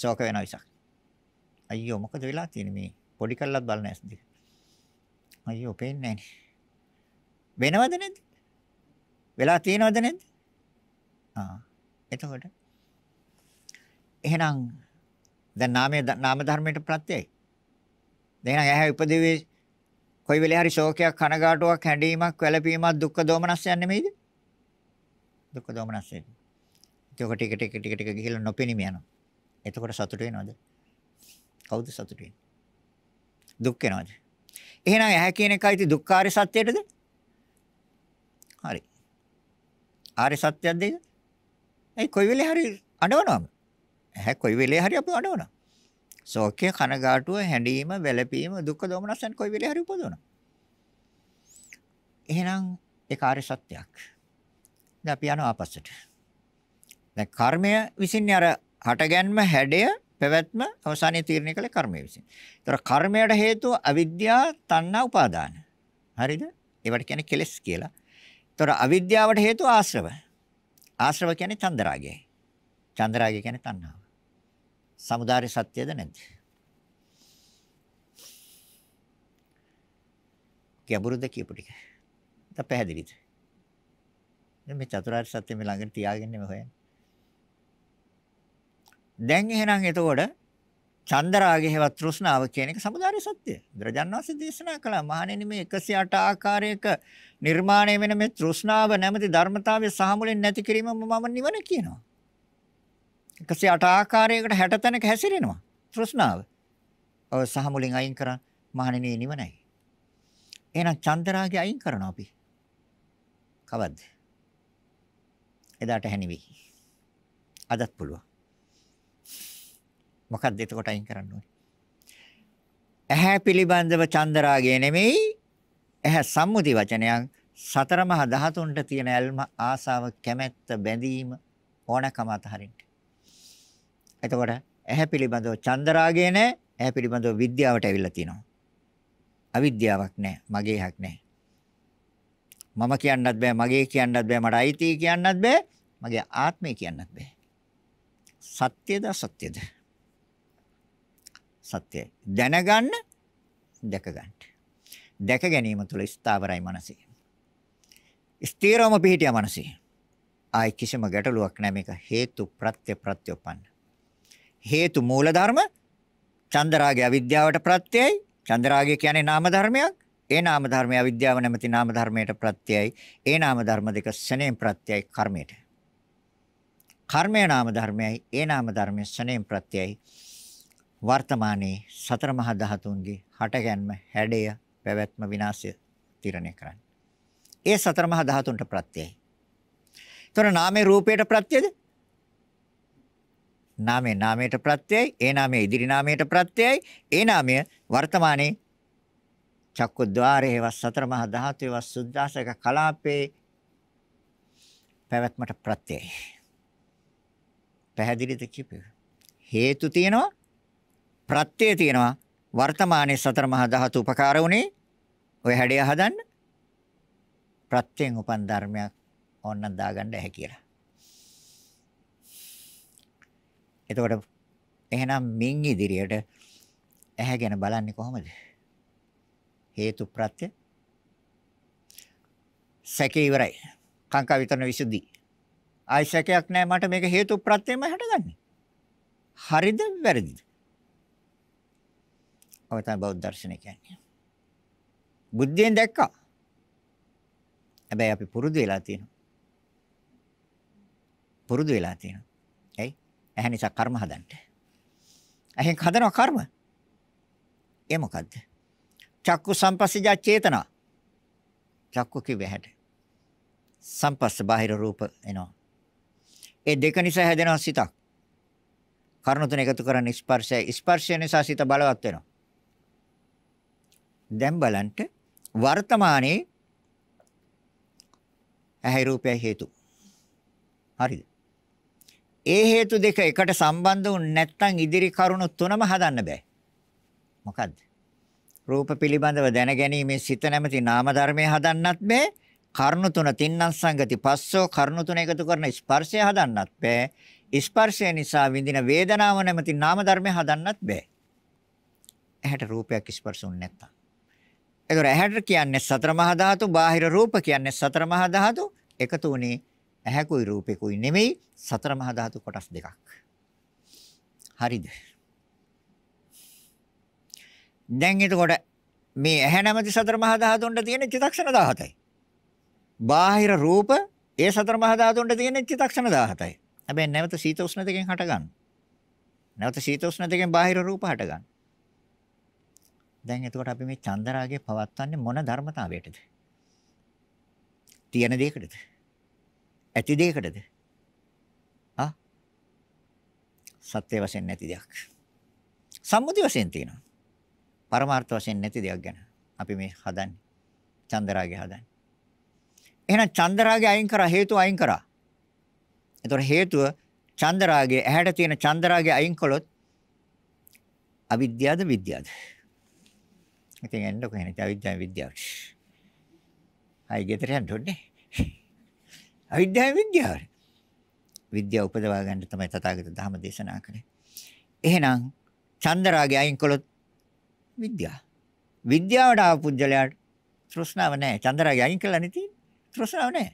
ශෝක වෙනවා ඉසක්. අයියෝ මොකද වෙලා තියෙන්නේ මේ පොඩි කල්ලත් බලන ඇස් දෙක. අයියෝ පේන්නේ නැහනේ. වෙනවද නැද්ද? වෙලා තියෙනවද නැද්ද? ආ එතකොට එහෙනම් දැන් නාමයේ නාම ධර්මයට ප්‍රත්‍යයයි. දැන් ඇහැ උපදෙවේ කොයි වෙලේ හරි ශෝකයක් කනගාටුවක් හැඬීමක් වැළපීමක් දුක්ඛ දෝමනස්යන් නෙමෙයිද? දුක්ඛ දෝමනස්යන්. ඒක ටික ටික ටික ටික ගිහිල්ලා නොපෙනීම යනවා. එතකොට සතුට වෙනවද? කවුද සතුට වෙන්නේ? දුක් වෙනවද? එහෙනම් ඇහැ කියන එකයි ති දුක්ඛාරය සත්‍යයටද? හරි. ආර්ය සත්‍යයක්ද ඒක? ඒ කොයි වෙලේ හරි අඬවනවම. නැහැ කොයි වෙලේ හරි අපි අඬනවා. ශෝකය කනගාටුව හැඬීම වැළපීම දුක දොමනසන් කොයි වෙලේ හරි උපදවනවා. එහෙනම් ඒ කාර්ය සත්‍යයක්. දැන් අපි යනවා ආපස්සට. දැන් කර්මය විසින්නේ අර හටගැන්ම හැඩය පැවැත්ම අවසානයේ තීරණය කළ කර්මය විසින්. ඒතර කර්මයට හේතුව අවිද්‍යාව, තණ්හා, උපාදාන. හරිද? ඒවට කියන්නේ කෙලෙස් කියලා. ඒතර අවිද්‍යාවට හේතුව ආශ්‍රව. ආශ්‍රව කියන්නේ චන්දරාගයයි. චන්දරාගය කියන්නේ තණ්හාව. samudāri සත්‍යද නැද්ද? ගැඹුරුද කියපු ටික. ද පැහැදිලිද? මේ චතුරාර්ය සත්‍ය මේ ළඟට තියාගෙන ඉන්නේ හොයන්නේ. දැන් එහෙනම් එතකොට චන්දරාගය හෙවත් තෘෂ්ණාව කියන එක samudāri සත්‍ය. බුදුරජාණන් වහන්සේ දේශනා කළා මහණෙනි මේ 108 ආකාරයක නිර්මාණය වෙන මේ තෘෂ්ණාව නැමැති ධර්මතාවය සාමුලින් නැති කිරීමම මම නිවන කියනවා. 108 ආකාරයකට 60 තැනක හැසිරෙනවා තෘෂ්ණාව. ඔය සහ මුලින් අයින් කරා මහණෙනි නිවනයි. එහෙනම් චන්දරාගේ අයින් කරනවා අපි. කවද්ද? එදාට හැණිවි. අදත් පුළුවන්. මොකක්ද එතකොට අයින් කරන්න ඕනේ? ඇහැ පිළිබඳව චන්දරාගය නෙමෙයි ඇහැ සම්මුති වචනයක් සතර මහා ධාතුන්ට තියෙන ඇල්ම ආසාව කැමැත්ත බැඳීම ඕනකම අතහරින්න එතකොට ඇහැ පිළිබඳව චන්දරාගය නැහැ. ඇහැ පිළිබඳව විද්‍යාවට ඇවිල්ලා තියෙනවා. අවිද්‍යාවක් නැහැ. මගේ හක් නැහැ. මම කියන්නත් බෑ, මගේ කියන්නත් බෑ, මට අයිති කියන්නත් බෑ, මගේ ආත්මය කියන්නත් බෑ. සත්‍යද අසත්‍යද? සත්‍යය. දැනගන්න, දැක ගන්න. දැක ගැනීම තුළ ස්ථාවරයි මනසේ. ස්ථිරවම පිහිටියා මනසේ. ආයි කිසිම ගැටලුවක් නැහැ මේක හේතු ප්‍රත්‍ය ප්‍රත්‍යපන්න. හේතු මූල ධර්ම චන්දරාගය අවිද්‍යාවට ප්‍රත්‍යයයි චන්දරාගය කියන්නේ නාම ධර්මයක් ඒ නාම ධර්මය අවිද්‍යාව නැමැති නාම ධර්මයට ප්‍රත්‍යයයි ඒ නාම ධර්ම දෙක සෙනෙන් ප්‍රත්‍යයයි කර්මයට කර්මය නාම ධර්මයයි ඒ නාම ධර්මය සෙනෙන් ප්‍රත්‍යයයි වර්තමානයේ සතර මහා ධාතුන්ගේ හටගැන්ම හැඩය පැවැත්ම විනාශය තීරණය කරන්නේ ඒ සතර මහා ධාතුන්ට ප්‍රත්‍යයයි එතකොට නාමයේ රූපයට ප්‍රත්‍යද නාමය නාමයට ප්‍රත්‍යයයි ඒ නාමය ඉදිරි නාමයට ප්‍රත්‍යයයි ඒ නාමය වර්තමානයේ චක්කුද්්වාරයේ වස් සතර මහා ධාතුවේ වස් සුද්දාසක කලාපේ පැවැත්මට ප්‍රත්‍යයයි පැහැදිලිද කිපේ හේතු තියෙනවා ප්‍රත්‍යය තියෙනවා වර්තමානයේ සතර මහා ධාතු උපකාර වුණේ ඔය හැඩය හදන්න ප්‍රත්‍යයෙන් උපන් ධර්මයක් ඕන්නම් දාගන්න ඇහැ කියලා එතකොට එහෙනම් මින් ඉදිරියට ඇහැ ගැන බලන්නේ කොහොමද? හේතු ප්‍රත්‍ය සැකේ ඉවරයි. කාංකා විතරන විසුද්ධි. ආයි සැකයක් නැහැ මට මේක හේතු ප්‍රත්‍යෙම හැටගන්නේ. හරිද වැරදිද? ඔය තමයි බෞද්ධ දර්ශනය කියන්නේ. බුද්ධියෙන් දැක්කා. හැබැයි අපි පුරුදු වෙලා තියෙනවා. පුරුදු වෙලා තියෙනවා. ඇහැ නිසා කර්ම හදන්න. ඇහෙන් හදනවා කර්ම. ඒ මොකද්ද? චක්කු සම්පස්සජා චේතනා. චක්කු කිව්වේ හැට. සම්පස්ස බාහිර රූප එනවා. ඒ දෙක නිසා හැදෙනවා සිතක්. කර්ණ තුන එකතු කරන ස්පර්ශය ස්පර්ශය නිසා සිත බලවත් වෙනවා. දැන් බලන්න වර්තමානයේ ඇහි රූපය හේතු. හරිද? ඒ හේතු දෙක එකට සම්බන්ධ වුනේ නැත්නම් ඉදිරි කරුණු තුනම හදන්න බෑ. මොකද්ද? රූප පිළිබඳව දැනගැනීමේ සිත නැමැති නාම ධර්මයේ හදන්නත් බෑ. කරුණු තුන තින්නස් සංගති පස්සෝ කරුණු තුන එකතු කරන ස්පර්ශය හදන්නත් බෑ. ස්පර්ශය නිසා විඳින වේදනාව නැමැති නාම ධර්මයේ හදන්නත් බෑ. ඇහැට රූපයක් ස්පර්ශුන් නැත්තම්. ඒතර ඇහැට කියන්නේ සතර මහා ධාතු, බාහිර රූප කියන්නේ සතර මහා ධාතු එකතු වුනේ ඇහැකුයි රූපෙකුයි නෙමෙයි සතර මහා ධාතු කොටස් දෙකක්. හරිද? දැන් එතකොට මේ ඇහැ නැමැති සතර මහා ධාතුන්ට තියෙන චිතක්ෂණ 17යි. බාහිර රූප ඒ සතර මහා ධාතුන්ට තියෙන චිතක්ෂණ 17යි. හැබැයි නැවත සීත උෂ්ණ දෙකෙන් හට ගන්න. නැවත සීත උෂ්ණ දෙකෙන් බාහිර රූප හට ගන්න. දැන් එතකොට අපි මේ චන්දරාගය පවත්වන්නේ මොන ධර්මතාවයටද? තියෙන දෙයකටද? ඇති දෙයකටද? ආ? සත්‍ය වශයෙන් නැති දෙයක්. සම්මුති වශයෙන් තියෙනවා. පරමාර්ථ වශයෙන් නැති දෙයක් ගැන අපි මේ හදන්නේ. චන්දරාගය හදන්නේ. එහෙනම් චන්දරාගය අයින් කරා හේතු අයින් කරා. ඒතොර හේතුව චන්දරාගය ඇහැට තියෙන චන්දරාගය අයින් කළොත් අවිද්‍යාවද විද්‍යාවද? ඉතින් එන්නකො එහෙනම් අවිද්‍යාව විද්‍යාවට. ආයි ගෙදර යන්න ඕනේ. අවිද්‍යාව විද්‍යාව. විද්‍යාව උපදවා ගන්න තමයි තථාගත ධර්ම දේශනා කරන්නේ. එහෙනම් චන්දරාගය අයින් කළොත් විද්‍යාව. විද්‍යාවට ආපු පුද්ගලයාට තෘෂ්ණාව නැහැ. චන්දරාගය අයින් කළා නෙති තෘෂ්ණාව නැහැ.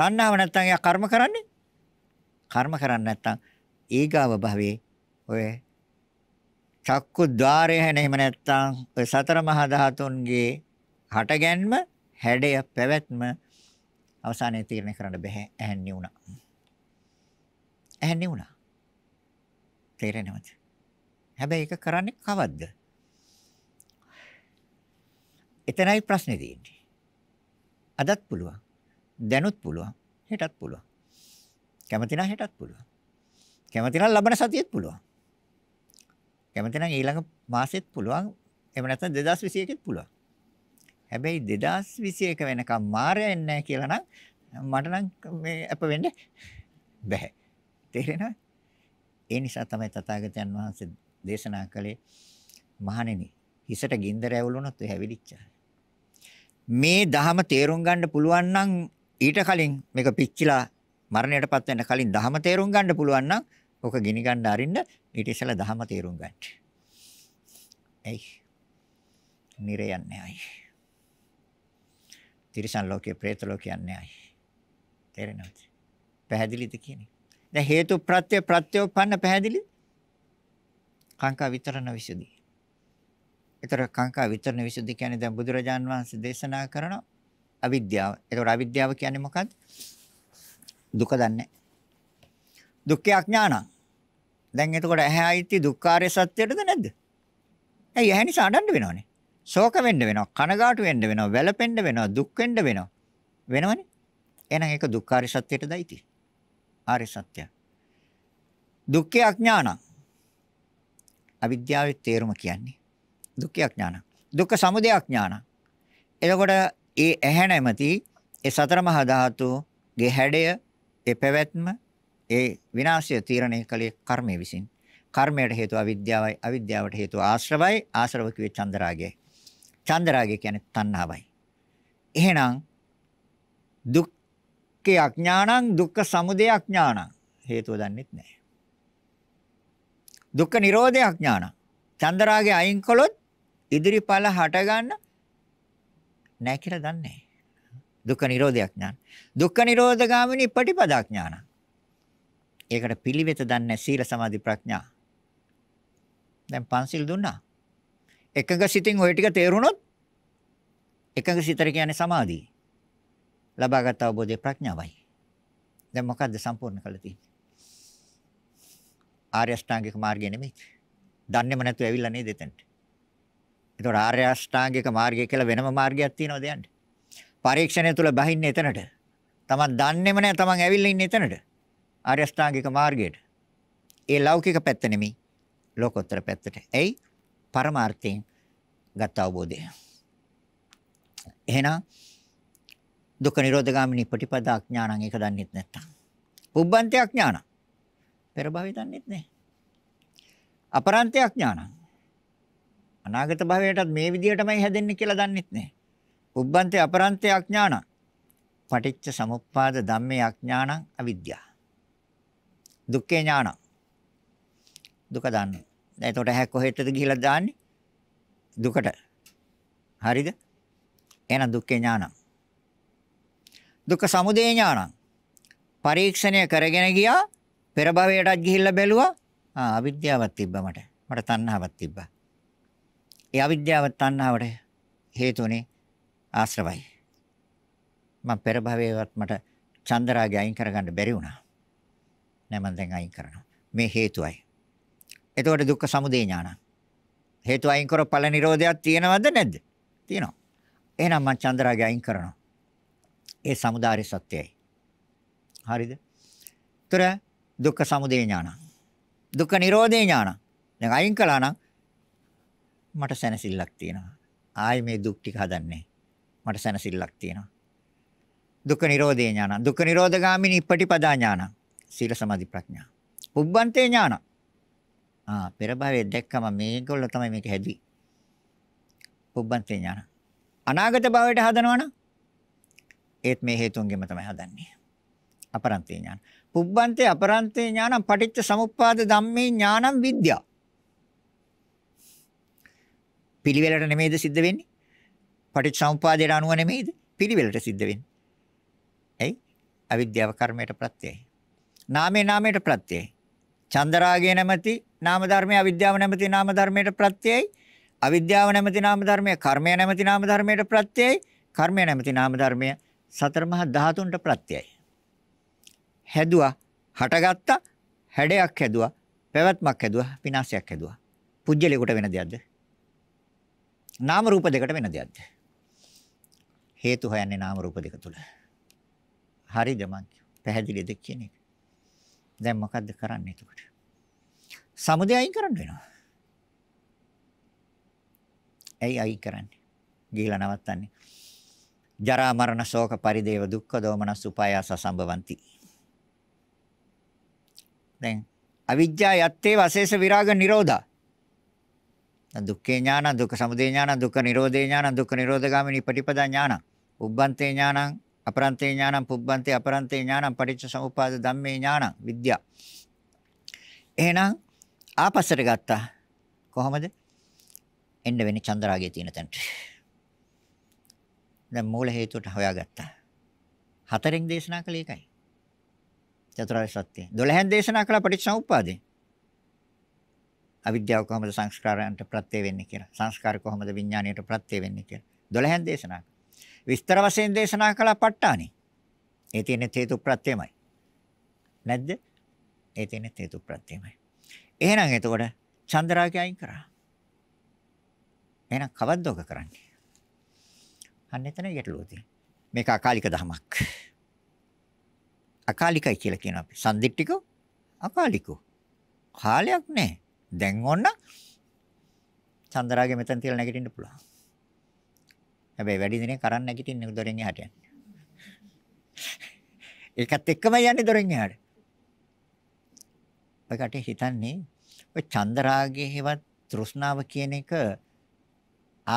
තණ්හාව නැත්තම් එයා කර්ම කරන්නේ. කර්ම කරන්නේ නැත්තම් ඊගාව භවයේ ඔය චක්කු ద్వාරය හැන එහෙම නැත්තම් ඔය සතර මහා ධාතුන්ගේ හටගැන්ම හැඩය පැවැත්ම අවසානයේ තීරණය කරන්න බැහැ ඇහෙන් නිවුණා. ඇහෙන් නිවුණා. තේරෙනවද? හැබැයි ඒක කරන්නේ කවද්ද? එතනයි ප්‍රශ්නේ තියෙන්නේ. අදත් පුළුවන්. දැනුත් පුළුවන්. හෙටත් පුළුවන්. කැමති නම් හෙටත් පුළුවන්. කැමති නම් ලබන සතියෙත් පුළුවන්. කැමති නම් ඊළඟ මාසෙත් පුළුවන්. එහෙම නැත්නම් 2021 ෙත් පුළුවන්. හැබැයි 2021 වෙනකම් මාරයන් නැහැ කියලා නම් මට නම් මේ අප වෙන්න බෑ. තේරෙනවද? ඒ නිසා තමයි තථාගතයන් වහන්සේ දේශනා කළේ මහණෙනි හිසට ගින්දර ඇවුලුනොත් ඒ හැවිලිච්චා. මේ ධහම තේරුම් ගන්න පුළුවන් නම් ඊට කලින් මේක පිච්චිලා මරණයටපත් වෙන්න කලින් ධහම තේරුම් ගන්න පුළුවන් නම් ඔක ගිනි ගන්න අරින්න ඊට ඉස්සෙල්ලා ධහම තේරුම් ගන්න. ඇයි? නිරයන්නේ අයි. තිරිසන් ලෝකේ പ്രേත ලෝකයන් න්යයි. තේරෙනවද? පැහැදිලිද කියන්නේ? දැන් හේතු ප්‍රත්‍ය ප්‍රත්‍යෝපන්න පැහැදිලි? කාංකා විතරණ විසදී. ඒතර කාංකා විතරණ විසදී කියන්නේ දැන් බුදුරජාන් වහන්සේ දේශනා කරන අවිද්‍යාව. ඒතර අවිද්‍යාව කියන්නේ මොකද්ද? දුක දන්නේ. දුක්ඛ අඥානං. දැන් එතකොට ඇහැ අයිති දුක්ඛාරය සත්‍යයටද නැද්ද? ඇයි ඇහැ නිසා අඬන්න වෙනවනේ? ශෝක වෙන්න වෙනවා, කනගාටු වෙන්න වෙනවා, වැළපෙන්න වෙනවා, දුක් වෙන්න වෙනවා. වෙනවනේ. එහෙනම් ඒක දුක්ඛාරය සත්‍යයටයි තියෙන්නේ. ආර්ය සත්‍යය. දුක්ඛය අඥානං. අවිද්‍යාවේ තේරුම කියන්නේ දුක්ඛය අඥානං. දුක්ඛ සමුදය අඥානං. එතකොට ඒ ඇහැ නැමැති ඒ සතර මහා ධාතුගේ හැඩය, ඒ පැවැත්ම, ඒ විනාශය තීරණය කළේ කර්මය විසින්. කර්මයට හේතුව අවිද්‍යාවයි, අවිද්‍යාවට හේතුව ආශ්‍රවයි, ආශ්‍රව කිව්වේ චන්දරාගයයි. චන්දරාගය කියන්නේ තණ්හාවයි. එහෙනම් දුක්ඛේ අඥානං දුක්ඛ සමුදය අඥානං හේතුව දන්නෙත් නැහැ. දුක්ඛ නිරෝධය අඥානං. චන්දරාගය අයින් කළොත් ඉදිරිඵල හටගන්න නැහැ කියලා දන්නේ නැහැ. දුක්ඛ නිරෝධයක් ඥාන. දුක්ඛ නිරෝධ ගාමිනී ප්‍රතිපදා ඥාන. ඒකට පිළිවෙත දන්නේ සීල සමාධි ප්‍රඥා. දැන් පන්සිල් දුන්නා. එකඟ සිතින් ওই ටික තේරුණොත් එකඟ සිතර කියන්නේ සමාධිය. ලබාගත් අවබෝධයේ ප්‍රඥාවයි. දැන් මොකද්ද සම්පූර්ණ කළ තියෙන්නේ? ආර්ය අෂ්ටාංගික මාර්ගය නෙමෙයි. දන්නේම නැතුව ඇවිල්ලා නේද එතනට. ඒතකොට ආර්ය අෂ්ටාංගික මාර්ගය කියලා වෙනම මාර්ගයක් තියෙනවද යන්නේ? පරීක්ෂණය තුල බහින්නේ එතනට. තමන් දන්නේම නැහැ තමන් ඇවිල්ලා ඉන්නේ එතනට. ආර්ය අෂ්ටාංගික මාර්ගයට. ඒ ලෞකික පැත්ත නෙමෙයි. ලෝකෝත්තර පැත්තට. එයි පරමාර්ථයෙන් ගත අවබෝධය. එහෙනම් දුක්ඛ නිරෝධ ගාමිනී ප්‍රතිපදා ඥානං ඒක දන්නෙත් නැත්තම්. පුබ්බන්තයක් ඥානං. පෙර භවය දන්නෙත් නැහැ. අපරන්තයක් ඥානං. අනාගත භවයටත් මේ විදිහටමයි හැදෙන්නේ කියලා දන්නෙත් නැහැ. පුබ්බන්තේ අපරන්තේ අඥානං පටිච්ච සමුප්පාද ධම්මේ අඥානං අවිද්‍යාව දුක්ඛේ ඥානං දුක දන්නේ දැන් එතකොට ඇහැ කොහෙටද ගිහිලා දාන්නේ? දුකට. හරිද? එහෙනම් දුක්ඛේ ඥානං. දුක්ඛ සමුදය ඥානං. පරීක්ෂණය කරගෙන ගියා පෙර භවයටත් ගිහිල්ලා බැලුවා. ආ අවිද්‍යාවක් තිබ්බා මට. මට තණ්හාවක් තිබ්බා. ඒ අවිද්‍යාව තණ්හාවට හේතුනේ ආශ්‍රවයි. මම පෙර භවයේවත් මට චන්දරාගය අයින් කරගන්න බැරි වුණා. නෑ මම දැන් අයින් කරනවා. මේ හේතුවයි. එතකොට දුක්ඛ සමුදය ඥාන. හේතු අයින් කර ඵල නිරෝධයක් තියෙනවද නැද්ද? තියෙනවා. එහෙනම් මම චන්ද්‍රාගය අයින් කරනවා. ඒ samudāri සත්‍යයයි. හරිද? ତොර දුක්ඛ සමුදය ඥාන. දුක්ඛ නිරෝධේ ඥාන. දැන් අයින් කළා නම් මට සැනසෙල්ලක් තියෙනවා. ආයේ මේ දුක් ටික හදන්නේ. මට සැනසෙල්ලක් තියෙනවා. දුක්ඛ නිරෝධේ ඥාන. දුක්ඛ නිරෝධගාමිනී පටිපදා ඥාන. සීල සමාධි ප්‍රඥා. උබ්බන්තේ ඥාන. ආ පෙර භවයේ දැක්කම මේගොල්ලෝ තමයි මේක හැදුවේ. පුබ්බන්තේ ඥාන. අනාගත භවයට හදනවනම් ඒත් මේ හේතුන්ගෙම තමයි හදන්නේ. අපරන්තේ ඥාන. පුබ්බන්තේ අපරන්තේ ඥානම් පටිච්ච සමුප්පාද ධම්මේ ඥානම් විද්‍යා. පිළිවෙලට නෙමෙයිද සිද්ධ වෙන්නේ? පටිච්ච සමුප්පාදයට අනුව නෙමෙයිද? පිළිවෙලට සිද්ධ වෙන්නේ. ඇයි? අවිද්‍යාව කර්මයට ප්‍රත්‍යයයි. නාමේ නාමයට ප්‍රත්‍යයයි. චන්දරාගය නැමැති නාම ධර්මය අවිද්‍යාව නැමැති නාම ධර්මයට ප්‍රත්‍යයයි අවිද්‍යාව නැමැති නාම ධර්මය කර්මය නැමැති නාම ධර්මයට ප්‍රත්‍යයයි කර්මය නැමැති නාම ධර්මය සතර මහා ධාතුන්ට ප්‍රත්‍යයයි හැදුවා හටගත්තා හැඩයක් හැදුවා පැවැත්මක් හැදුවා විනාශයක් හැදුවා පුජ්‍යලයකට වෙන දෙයක්ද නාම රූප දෙකට වෙන දෙයක්ද හේතු හොයන්නේ නාම රූප දෙක තුල හරිද මං පැහැදිලිද කියන එක දැන් මොකද්ද කරන්නේ එතකොට? සමුදය අයින් කරන්න වෙනවා. ඇයි අයින් කරන්නේ? ගිහිලා නවත්තන්නේ. ජරා මරණ ශෝක පරිදේව දුක්ඛ දෝමනස් උපායාස සම්බවಂತಿ. දැන් අවිජ්ජා යත්තේ වශේෂ විරාග නිරෝධා. දුක්ඛේ ඥාන දුක්ඛ සමුදය ඥාන දුක්ඛ නිරෝධේ ඥාන දුක්ඛ නිරෝධගාමිනී පටිපදා ඥාන උබ්බන්තේ ඥානං අපරන්තේ ඥානං පුබ්බන්තේ අපරන්තේ ඥානං පටිච්ච සමුප්පාද ධම්මේ ඥානං විද්‍යා. එහෙනම් ආපස්සට ගත්තා. කොහොමද? එන්න වෙන්නේ චන්ද්‍රාගයේ තියෙන තැනට. දැන් මූල හේතුවට හොයාගත්තා. හතරෙන් දේශනා කළේ ඒකයි. චතුරාර්ය සත්‍ය. 12න් දේශනා කළා පටිච්ච සමුප්පාදේ. අවිද්‍යාව කොහොමද සංස්කාරයන්ට ප්‍රත්‍ය වෙන්නේ කියලා. සංස්කාර කොහොමද විඥාණයට ප්‍රත්‍ය වෙන්නේ කියලා. 12න් දේශනා කළා. විස්තර වශයෙන් දේශනා කළා ප ဋ ාණි. ඒ තියෙන්නේ හේතු ප්‍රත්‍යයමයි. නැද්ද? ඒ තියෙන්නේ හේතු ප්‍රත්‍යයමයි. එහෙනම් එතකොට චන්ද්‍රාගය අයින් කරා. එහෙනම් කවද්දෝක කරන්නේ? අන්න එතන ගැටලුව තියෙනවා. මේක අකාලික ධමයක්. අකාලිකයි කියලා කියනවා අපි. සම්දිට්ඨික අකාලිකෝ. කාලයක් නැහැ. දැන් ඕන චන්ද්‍රාගය මෙතන තියලා නැගිටින්න පුළුවන්. හැබැයි වැඩි දිනේ කරන් නැගිටින්නේ දොරෙන් එහාට යන්නේ. ඒකත් එක්කම යන්නේ දොරෙන් එහාට. ඔයකට හිතන්නේ ඔය චන්දරාගයේ හෙවත් තෘෂ්ණාව කියන එක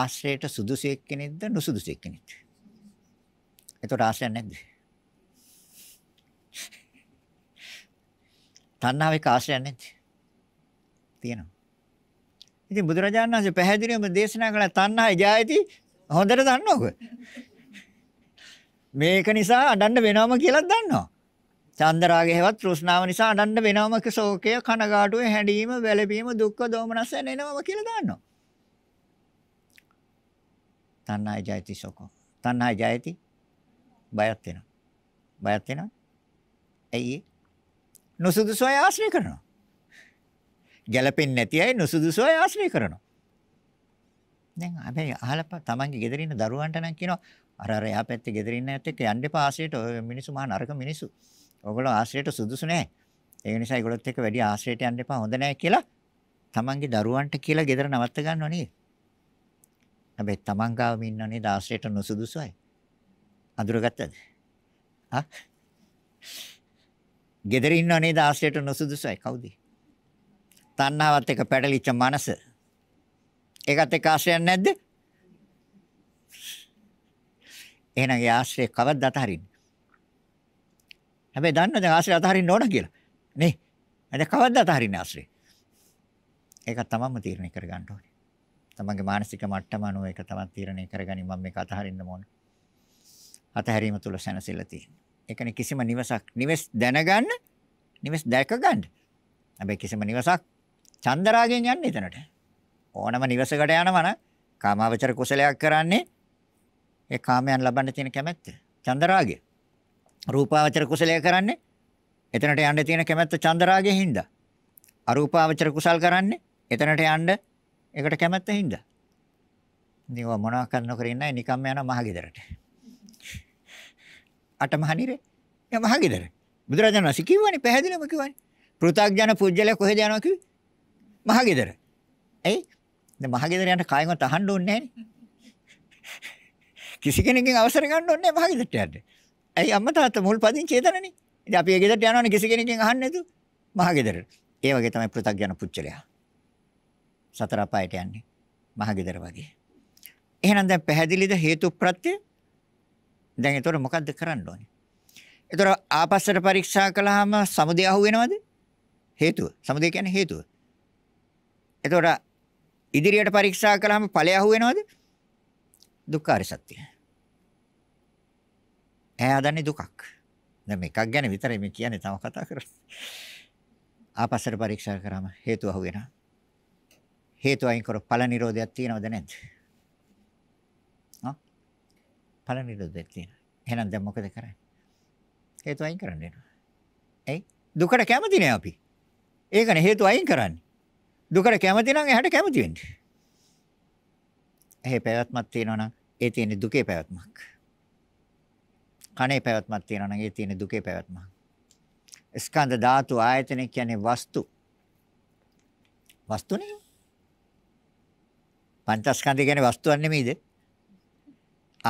ආශ්‍රයට සුදුසු එක්කෙනෙක්ද නුසුදුසු එක්කෙනෙක්ද? ඒතකොට ආශ්‍රයක් නැද්ද? තණ්හාවේ ආශ්‍රයක් නැද්ද? තියෙනවා. ඉතින් බුදුරජාණන් වහන්සේ පැහැදිලිවම දේශනා කළා තණ්හාය ජායති හොඳට දන්න ඔක. මේක නිසා අඬන්න වෙනවම කියලා දන්නවා. චන්දරාගේ හැවත් තෘෂ්ණාව නිසා අඬන්න වෙනවම ශෝකය, කනගාටුව, හැඬීම, වැළපීම, දුක්ඛ, දෝමනස එනවම කියලා දන්නවා. තණ්හායි ජයති ශෝකෝ. තණ්හායි ජයති බයත් වෙනවා. බයත් වෙනවා. ඇයි? නුසුදුසු අය ආශ්‍රය කරනවා. ගැළපෙන්නේ නැති අය නුසුදුසු අය ආශ්‍රය කරනවා. දැන් හැබැයි අහලා තමන්ගේ ගෙදර ඉන්න දරුවන්ට නම් කියනවා අර අර එයා පැත්තේ ගෙදර ඉන්න ඇත්ත එක්ක යන්න එපා ආශ්‍රයට ඔය මිනිස්සු මහා නරක මිනිස්සු. ඔයගොල්ලෝ ආශ්‍රයට සුදුසු නෑ. ඒ නිසා ඒගොල්ලොත් එක්ක වැඩි ආශ්‍රයට යන්න එපා හොඳ නෑ කියලා තමන්ගේ දරුවන්ට කියලා ගෙදර නවත්ත ගන්නව නේද? හැබැයි තමන් ගාවම ඉන්නව නේද ආශ්‍රයට නොසුදුසුයි. අඳුරගත්තද? ආ? ගෙදර ඉන්නව නේද ආශ්‍රයට නොසුදුසුයි. කවුද? තණ්හාවත් එක්ක පැටලිච්ච මනස ඒකත් එක්ක ආශ්‍රයයක් නැද්ද? එහෙනම් ඒ ආශ්‍රය කවද්ද අතහරින්නේ? හැබැයි දන්නවද ආශ්‍රය අතහරින්න ඕන කියලා? නේ? අද කවද්ද අතහරින්නේ ආශ්‍රය? ඒක තමන්ම තීරණය කරගන්න ඕනේ. තමන්ගේ මානසික මට්ටම අනුව ඒක තමන් තීරණය කරගනි මම මේක අතහරින්න ඕන. අතහැරීම තුල සැනසෙලා තියෙනවා. ඒකනේ කිසිම නිවසක් නිවෙස් දැනගන්න නිවෙස් දැක ගන්න. හැබැයි කිසිම නිවසක් චන්දරාගෙන් යන්නේ එතනට. ඕනම නිවසකට යනවා නම් කාමාවචර කුසලයක් කරන්නේ ඒ කාමයන් ලබන්න තියෙන කැමැත්ත, චන්දරාගය. රූපාවචර කුසලය කරන්නේ එතනට යන්න තියෙන කැමැත්ත චන්දරාගයෙන් හින්දා. අරූපාවචර කුසල් කරන්නේ එතනට යන්න ඒකට කැමැත්ත හින්දා. ඉතින් ඔය මොනවා කරන්න කරින් නැහැ නිකම්ම යනවා මහගෙදරට. අටමහනිරේ ය මහගෙදර. බුදුරජාණන් වහන්සේ කිව්වනේ පැහැදිලිවම කිව්වනේ. පෘථග්ජන පුජ්‍යලයා කොහෙද යනවා කිව්වේ? මහගෙදර. ඇයි? දැන් මහගෙදර යන්න කායිමත් අහන්න ඕනේ නැහැ කිසි කෙනෙක්ගෙන් අවසර ගන්න ඕනේ නැහැ මහගෙදරට යන්න. ඇයි අම්මා තාත්තා මුල් පදිංචි එතනනේ. ඉතින් අපි ඒ ගෙදරට යනවනේ කිසි කෙනෙක්ගෙන් අහන්න නැතුව මහගෙදරට. ඒ වගේ තමයි පෘථග්ජන පුච්චලයා. සතර අපායට යන්නේ මහගෙදර වගේ. එහෙනම් දැන් පැහැදිලිද හේතු ප්‍රත්‍ය? දැන් ඒතොර මොකද්ද කරන්න ඕනේ? ඒතොර ආපස්සට පරීක්ෂා කළාම සමුදය අහුවෙනවද? හේතුව. සමුදය කියන්නේ හේතුව. ඒතොර ඉදිරියට පරීක්ෂා කළාම ඵලය අහුවෙනවද? දුක්ඛාර සත්‍ය. එයා හදන්නේ දුකක්. දැන් මේකක් ගැන විතරයි මේ කියන්නේ තව කතා කරන්නේ. ආපස්සට පරීක්ෂා කරාම හේතු අහුවෙනවා. හේතු අයින් කර ඵල නිරෝධයක් තියෙනවද නැද්ද? ආ? ඵල නිරෝධයක් තියෙනවා. එහෙනම් දැන් මොකද කරන්නේ? හේතු අයින් කරන්න වෙනවා. එයි දුකට කැමති නෑ අපි. ඒකනේ හේතු අයින් කරන්නේ. දුකට කැමති නම් එහාට කැමති වෙන්න. ඇහි පැවැත්මක් තියෙනවා නම් ඒ තියෙන දුකේ පැවැත්මක්. කනේ පැවැත්මක් තියෙනවා නම් ඒ තියෙන දුකේ පැවැත්මක්. ස්කන්ධ ධාතු ආයතන කියන්නේ වස්තු. වස්තුනේ. පංචස්කන්ධය කියන්නේ වස්තුවක් නෙමෙයිද?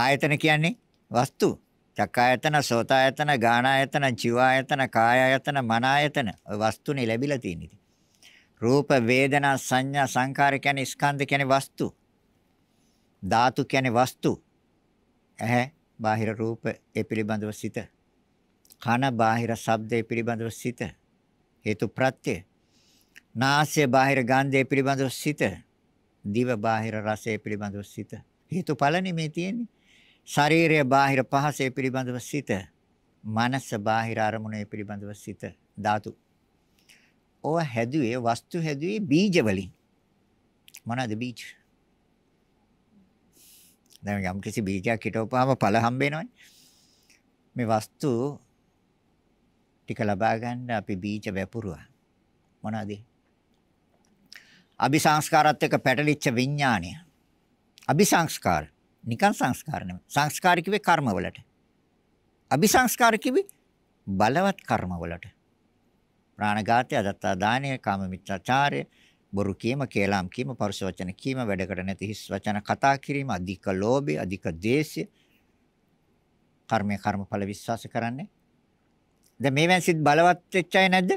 ආයතන කියන්නේ වස්තු. චක්කායතන, සෝතායතන, ගානායතන, ජීවායතන, කායායතන, මනායතන. ඔය වස්තුනේ ලැබිලා තියෙන්නේ. රූප වේදනා සංඥා සංකාර කියන්නේ ස්කන්ධ කියන්නේ වස්තු ධාතු කියන්නේ වස්තු ඇහැ බාහිර රූප ඒ පිළිබඳව සිත කන බාහිර ශබ්ද ඒ පිළිබඳව සිත හේතු ප්‍රත්‍ය නාසය බාහිර ගන්ධය පිළිබඳව සිත දිව බාහිර රසය පිළිබඳව සිත හේතු ඵලනේ මේ තියෙන්නේ ශරීරය බාහිර පහසේ පිළිබඳව සිත මනස බාහිර අරමුණේ පිළිබඳව සිත ධාතු ඕව හැදුවේ වස්තු හැදුවේ බීජ වලින්. මොනවාද බීජ? දැන් යම් කිසි බීජයක් හිටවපුවාම ඵල හම්බ වෙනවනේ. මේ වස්තු ටික ලබා ගන්න අපි බීජ වැපුරුවා. මොනවාද? අபிසංස්කාරات එක්ක පැටලිච්ච විඥාණය. අபிසංස්කාර නිකන් සංස්කාර නෙමෙයි. සංස්කාර කිව්වේ කර්මවලට. අபிසංස්කාර කිව්වේ බලවත් කර්මවලට. ප්‍රාණඝාතය, අදත්තා දානය, කාම මිත්‍යාචාරය, බොරු කීම, කේලම් කීම, පරුෂ වචන කීම, වැඩකට නැති හිස් වචන කතා කිරීම, අධික ලෝභය, අධික දේශය, කර්මය කර්මඵල විශ්වාස කරන්නේ. දැන් මේවෙන් සිත් බලවත් වෙච්ච අය නැද්ද?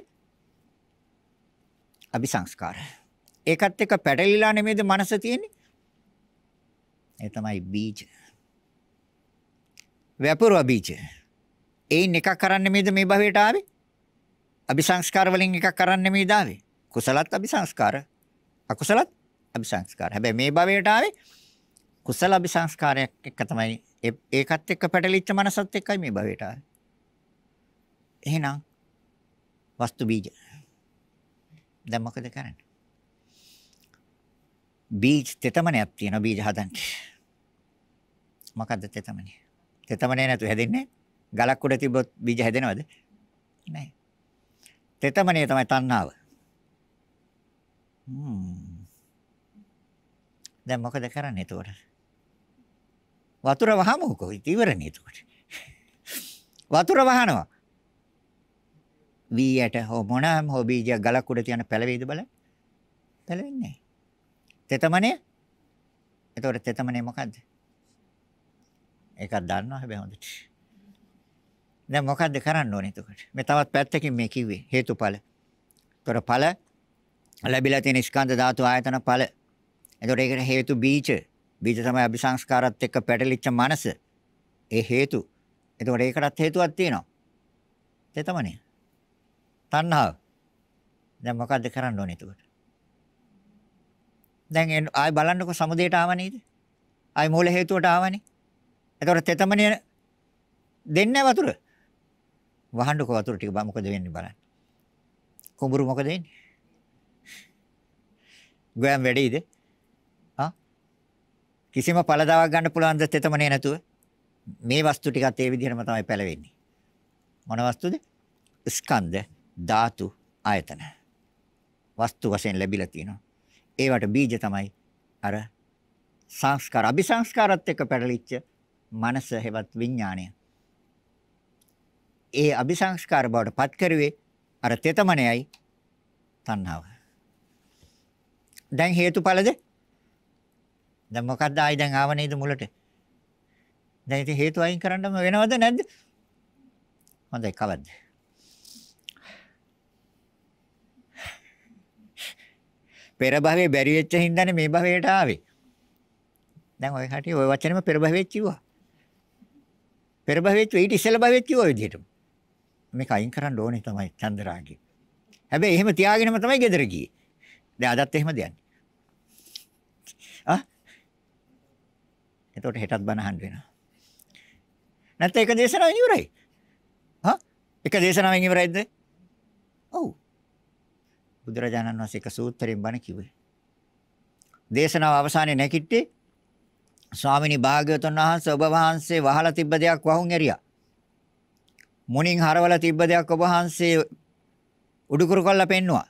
අபிසංස්කාර. ඒකත් එක්ක පැටලිලා නෙමෙයිද මනස තියෙන්නේ? ඒ තමයි බීජ. වැපරුව බීජ. ඒයින් එකක් කරන්නේ මේද මේ භවයට ආවේ? අபிසංස්කාර වලින් එකක් අරන් නෙමෙයි දාවේ. කුසලත් අபிසංස්කාර. අකුසලත් අபிසංස්කාර. හැබැයි මේ භවයට ආවේ කුසල අபிසංස්කාරයක් එක්ක තමයි ඒකත් එක්ක පැටලිච්ච මනසත් එක්කයි මේ භවයට ආවේ. එහෙනම් වස්තු බීජ. දැන් මොකද කරන්නේ? බීජ තෙතමනයක් තියෙනවා බීජ හදන්න. මොකද්ද තෙතමනේ? තෙතමනේ නැතු හැදෙන්නේ? ගලක් උඩ තිබ්බොත් බීජ හැදෙනවද? නැහැ. තෙතමනේ තමයි තණ්හාව. හ්ම්. දැන් මොකද කරන්නේ එතකොට? වතුර වහමුකෝ. ඉවරනේ එතකොට. වතුර වහනවා. වී යට හෝ මොනම හෝ බීජයක් ගලක් උඩ තියන පළවෙයිද බලන්න. පළවෙන්නේ. තෙතමනේ. එතකොට තෙතමනේ මොකද්ද? ඒකක් දන්නවා හැබැයි හොඳට. දැන් මොකද්ද කරන්න ඕනේ එතකොට? මේ තවත් පැත්තකින් මේ කිව්වේ හේතුඵල. ඒතර ඵල ලැබිලා තියෙන ස්කන්ධ ධාතු ආයතන ඵල. එතකොට ඒකට හේතු බීජ. බීජ තමයි අபிසංස්කාරات එක්ක පැටලිච්ච මනස. ඒ හේතු. එතකොට ඒකටත් හේතුවක් තියෙනවා. ඒ තමයි. තණ්හාව. දැන් මොකද්ද කරන්න ඕනේ එතකොට? දැන් ආයි බලන්නකෝ සමුදේට ආව නේද? ආයි මූල හේතුවට ආවනේ. එතකොට තෙතමනේ දෙන්නේ වතුර. වහන්නකෝ වතුර ටික බා මොකද වෙන්නේ බලන්න. කුඹුරු මොකද වෙන්නේ? ගෑම් වැඩිද? ආ කිසිම පළදාවක් ගන්න පුළුවන් ද තෙතමනේ නැතුව මේ වස්තු ටිකත් ඒ විදිහටම තමයි පැලවෙන්නේ. මොන වස්තුද? ස්කන්ධ, ධාතු, ආයතන. වස්තු වශයෙන් ලැබිලා තියෙනවා. ඒවට බීජ තමයි අර සංස්කාර, අபிසංස්කාරත් එක්ක පැටලිච්ච මනස හෙවත් විඥාණය. ඒ අபிසංස්කාර බවට පත් කරුවේ අර තෙතමනයයි තණ්හාව. දැන් හේතුඵලද? දැන් මොකද්ද ආයි දැන් ආව නේද මුලට? දැන් ඉතින් හේතු අයින් කරන්නම වෙනවද නැද්ද? හොඳයි කවද්ද? පෙර භවයේ බැරි වෙච්ච හින්දානේ මේ භවයට ආවේ. දැන් ඔය කටි ඔය වචනෙම පෙර භවෙච්ච කිව්වා. පෙර භවෙච්ච ඊට ඉස්සෙල් භවෙච්ච කිව්වා විදිහටම. මේක අයින් කරන්න ඕනේ තමයි චන්දරාගේ. හැබැයි එහෙම තියාගෙනම තමයි ගෙදර ගියේ. දැන් අදත් එහෙම දෙන්නේ. ආ? එතකොට හෙටත් බණ අහන්න වෙනවා. නැත්නම් එක දේශනාවෙන් ඉවරයි. හා? එක දේශනාවෙන් ඉවරයිද? ඔව්. බුදුරජාණන් වහන්සේ එක සූත්‍රයෙන් බණ කිව්වේ. දේශනාව අවසානයේ නැගිට්ටේ ස්වාමිනී භාග්‍යවතුන් වහන්සේ ඔබ වහන්සේ වහලා තිබ්බ දෙයක් වහුන් ඇරියා. මුණින් හරවලා තිබ්බ දෙයක් ඔබ වහන්සේ උඩුකුරු කරලා පෙන්නවා.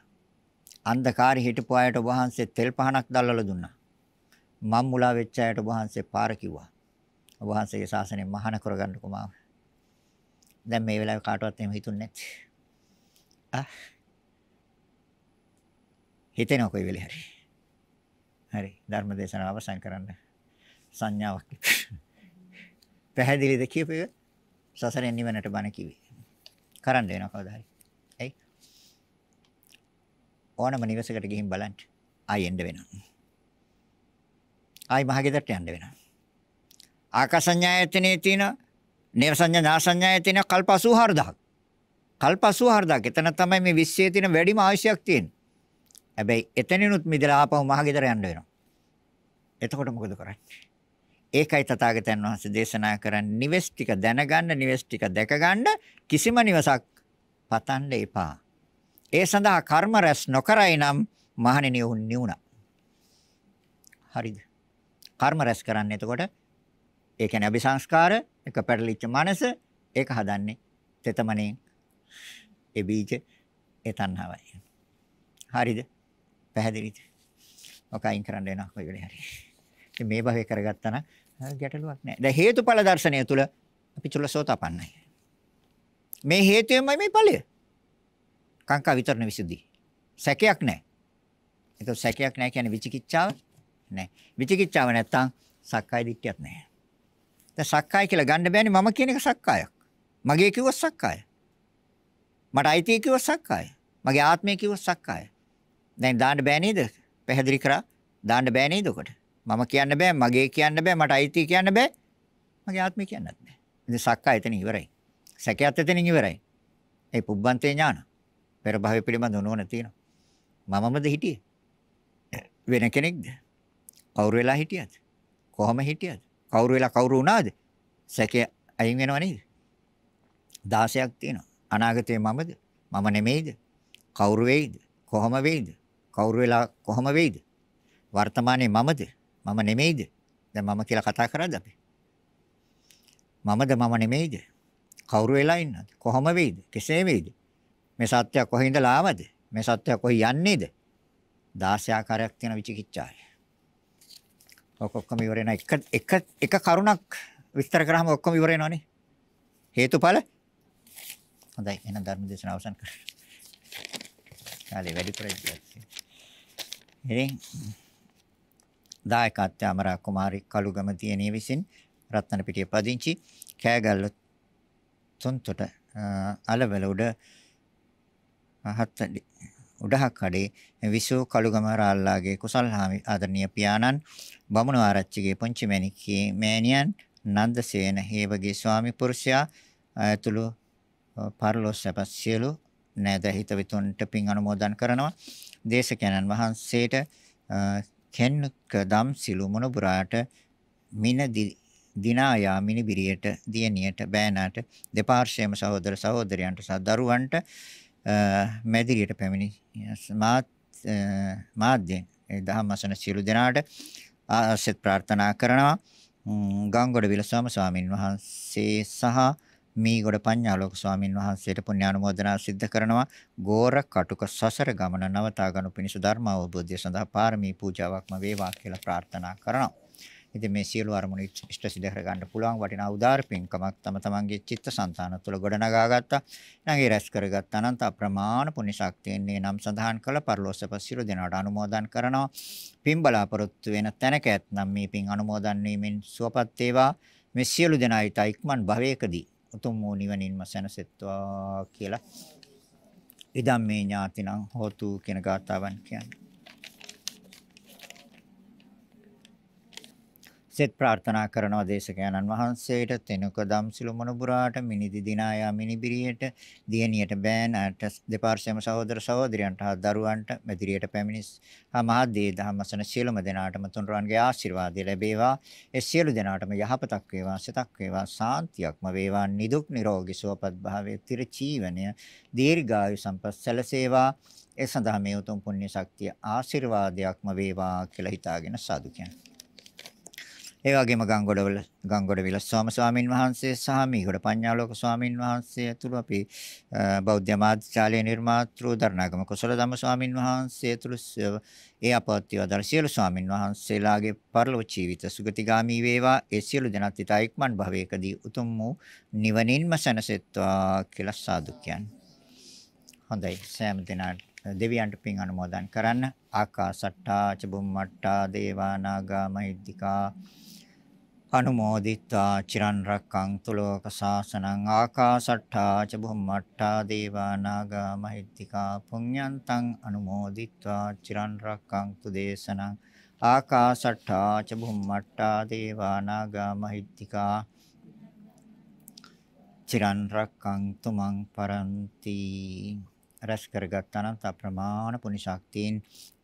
අන්ධකාරي හිටපු අයට ඔබ වහන්සේ තෙල් පහනක් දැල්වලා දුන්නා. මම් මුලා වෙච්ච අයට ඔබ වහන්සේ පාර කිව්වා. ඔබ වහන්සේගේ ශාසනය මහාන කරගන්නකෝ මාව. දැන් මේ වෙලාවේ කාටවත් එහෙම හිතුන්නේ නැති. ආ. හිතෙනවා කොයි වෙලේ හරි. හරි ධර්ම දේශනාව අවසන් කරන්න. සංඥාවක්. පැහැදිලිද කියපේ? සසරෙන් නිවනට බණ කිවි. කරන්න වෙනවා කවදා හරි. ඇයි? ඕනම නිවසකට ගිහින් බලන්න. ආයෙ එන්න වෙනවා. ආයි මහගෙදරට යන්න වෙනවා. ආකාසඤ්ඤායතනේ තියෙන නේවසඤ්ඤා නාසඤ්ඤාය තියෙන කල්ප 84000ක්. කල්ප 84000ක්. එතන තමයි මේ විශ්වයේ තියෙන වැඩිම ආශයක් තියෙන්නේ. හැබැයි එතනිනුත් මිදලා ආපහු මහගෙදර යන්න වෙනවා. එතකොට මොකද කරන්නේ? ඒකයි තථාගතයන් වහන්සේ දේශනා කරන්නේ නිවෙස් ටික දැනගන්න නිවෙස් ටික දැකගන්න කිසිම නිවසක් පතන්න එපා. ඒ සඳහා කර්ම රැස් නොකරයි නම් මහණෙනි උන් නිවුණා. හරිද? කර්ම රැස් කරන්නේ එතකොට ඒ කියන්නේ අபிසංස්කාර එක පැටලිච්ච මනස ඒක හදන්නේ තෙතමනේ ඒ බීජ ඒ තණ්හාවයි. හරිද? පැහැදිලිද? ඔක අයින් කරන්න වෙනවා කොයි වෙලේ හරි. ඉතින් මේ භවය කරගත්තා නම් ගැටලුවක් නැහැ. දැන් හේතුඵල දර්ශනය තුල අපි චුල්ලසෝතපන්නයි. මේ හේතුයමයි මේ ඵලය. කාංකා විතරණ විසුද්ධි. සැකයක් නැහැ. ඒක සැකයක් නැහැ කියන්නේ විචිකිච්ඡාව නැහැ. විචිකිච්ඡාව නැත්තම් සක්කාය දිට්ඨියක් නැහැ. දැන් සක්කාය කියලා ගන්න බෑනේ මම කියන එක සක්කායක්. මගේ කිව්ව සක්කාය. මට අයිති කිව්ව සක්කාය. මගේ ආත්මය කිව්ව සක්කාය. දැන් දාන්න බෑ නේද? පැහැදිලි කරා දාන්න බෑ නේද උකට? මම කියන්න බෑ, මගේ කියන්න බෑ, මට අයිති කියන්න බෑ. මගේ ආත්මය කියන්නත් බෑ. ඉතින් සක්කා එතන ඉවරයි. සැකයත් එතනින් ඉවරයි. ඒ පුබ්බන්තේ ඥාන. පෙර භවය පිළිබඳ නොවන තියෙනවා. මමමද හිටියේ? වෙන කෙනෙක්ද? කවුරු වෙලා හිටියද? කොහොම හිටියද? කවුරු වෙලා කවුරු වුණාද? සැකය අයින් වෙනව නේද? 16ක් තියෙනවා. අනාගතේ මමද? මම නෙමෙයිද? කවුරු වෙයිද? කොහොම වෙයිද? කවුරු වෙලා කොහොම වෙයිද? වර්තමානයේ මමද? මම නෙමෙයිද? දැන් මම කියලා කතා කරාද අපි? මමද මම නෙමෙයිද? කවුරු වෙලා ඉන්නද? කොහොම වෙයිද? කෙසේ වෙයිද? මේ සත්‍ය කොහේ ආවද? මේ සත්‍ය කොහේ යන්නේද? දාස්‍යාකාරයක් තියෙන විචිකිච්ඡාය. ඔක්කොම ඉවර වෙන එක එක එක කරුණක් විස්තර කරාම ඔක්කොම ඉවර වෙනවනේ. හේතුඵල හොඳයි එහෙනම් ධර්ම දේශනාව අවසන් කරමු. කාලේ වැඩි ප්‍රයත්නයක්. ඉතින් දායකත්වය අමරා කුමාරි කළුගම දියණිය විසින් රත්නපිටිය පදිංචි කෑගල්ල තුන්තොට අලවල උඩ හත්තඩි උඩහක් කඩේ විසූ කළුගම රාල්ලාගේ කුසල් හාමි ආදරණීය පියාණන් බමුණු ආරච්චිගේ පුංචි මැණිකේ මෑණියන් නන්දසේන හේවගේ ස්වාමි පුරුෂයා ඇතුළු පරලොස් සැපස් සියලු නෑදෑ හිතවිතුන්ට පින් අනුමෝදන් කරනවා දේශකයන්න් වහන්සේට කෙන්නුක්ක දම් සිළු මොනබුරාට මින දිනායා මිනි බිරියට දියණියට බෑනාට දෙපාර්ශ්වයේම සහෝදර සහෝදරයන්ට සහ දරුවන්ට මැදිරියට පැමිණි මාත් මාධ්‍යෙන් දහම් අසන සියලු දෙනාට ආශිර්වාද ප්‍රාර්ථනා කරනවා ගංගොඩ විලසෝම ස්වාමින් වහන්සේ සහ මීගොඩ පඤ්ඤාලෝක ස්වාමින් වහන්සේට පුණ්‍ය ආනුමෝදනා සිද්ධ කරනවා ගෝර කටුක සසර ගමන නවතා ගනු පිණිස ධර්ම අවබෝධය සඳහා පාරමී පූජාවක්ම වේවා කියලා ප්‍රාර්ථනා කරනවා. ඉතින් මේ සියලු අරමුණු ඉෂ්ට සිද්ධ කර ගන්න පුළුවන් වටිනා උදාර පින්කමක් තම තමන්ගේ චිත්තසංතාන තුළ ගොඩනගා ගත්තා. නැගේ රැස් කරගත් අනන්ත අප්‍රමාණ පුණ්‍ය ශක්තියන්නේ නම් සඳහන් කළ පරිලෝසප සිරු දෙනාට අනුමෝදන් කරනවා. පින් බලාපොරොත්තු වෙන තැනක ඇතනම් මේ පින් අනුමෝදන් වීමෙන් සුවපත් වේවා. මේ සියලු දෙනා ඊට ඉක්මන් භවයකදී උතුම් වූ නිවනින්ම සැනසෙත්වා කියලා ඉදම් මේ ඥාතිනම් හෝතු කියන ගාථාවන් කියන්නේ සෙත් ප්‍රාර්ථනා කරනවා දේශකයන්න් වහන්සේට තෙනුක දම්සිලු මොනුබුරාට මිනිදි දිනායා මිනිබිරියට දියණියට බෑනට දෙපාර්ශ්වයම සහෝදර සහෝදරයන්ට හා දරුවන්ට මෙදිරියට පැමිණි මහදී ධම්මසන සියලුම දෙනාටම තුන්රන්ගේ ආශිර්වාදය ලැබේවා. ඒ සියලු දෙනාටම යහපතක් වේවා, සිතක් වේවා, සාන්තියක්ම වේවා, නිදුක් නිරෝගී සුවපත් භාවයේ තිර ජීවනය දීර්ඝායු සම්පත් සැලසේවා. ඒ සඳහා මේ උතුම් පුණ්‍ය ශක්තිය ආශිර්වාදයක්ම වේවා කියලා හිතාගෙන සාදු කියනවා. ඒ වගේම ගංගොඩවල ගංගොඩ විලාස ස්වාම ස්වාමින් වහන්සේ සහ මීගොඩ පඤ්ඤාලෝක ස්වාමින් වහන්සේ ඇතුළු අපි බෞද්ධ මාධ්‍යාලයේ නිර්මාතෘ දරණාගම කුසල ධම්ම ස්වාමින් වහන්සේ ඇතුළු ඒ අපවත්ිය ආදර සියලු ස්වාමින් වහන්සේලාගේ පරලෝ ජීවිත සුගතිගාමි වේවා ඒ සියලු දෙනාත් ඊට එක්මන් භවයකදී උතුම් වූ නිවනින්ම සැනසෙත්වා කියලා සාදු හොඳයි සෑම දිනාට දෙවියන්ට පින් අනුමෝදන් කරන්න ආකාසට්ටා චබුම්මට්ටා දේවානාගා මහිද්దికා අනුමෝදිත්වා චිරන් රක්කං තුලෝක සාසනං ආකාසට්ඨා ච බුම්මට්ඨා දේවා නාග මහිත්‍තිකා පුඤ්ඤන්තං අනුමෝදිත්වා චිරන් රක්කං තුදේශනං ආකාසට්ඨා ච බුම්මට්ඨා දේවා නාග මහිත්‍තිකා චිරන් රක්කං තුමන් පරන්ති රැස් කරගත් අනන්ත ප්‍රමාණ පුණ්‍ය ශක්තියින්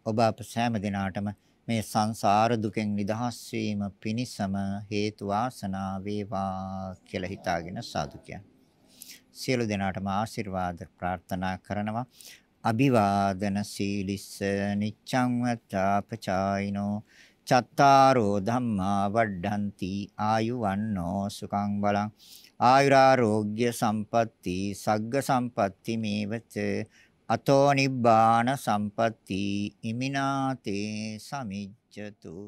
ඔබ අප සෑම දිනාටම මේ සංසාර දුකෙන් නිදහස් වීම පිණිසම හේතු වාසනා වේවා කියලා හිතාගෙන සාදු කියන. සියලු දෙනාටම ආශිර්වාද ප්‍රාර්ථනා කරනවා. අභිවාදන සීලිස්ස නිච්ඡං වත්තාපචායිනෝ චත්තාරෝ ධම්මා වඩ්ඩಂತಿ ආයු වන්නෝ සුඛං බලං ආයුරාෝග්‍ය සම්පatti සග්ග සම්පatti මේවච අතෝ නිබ්බාන සම්පatti ඉමිනාතේ සමිච්ඡතු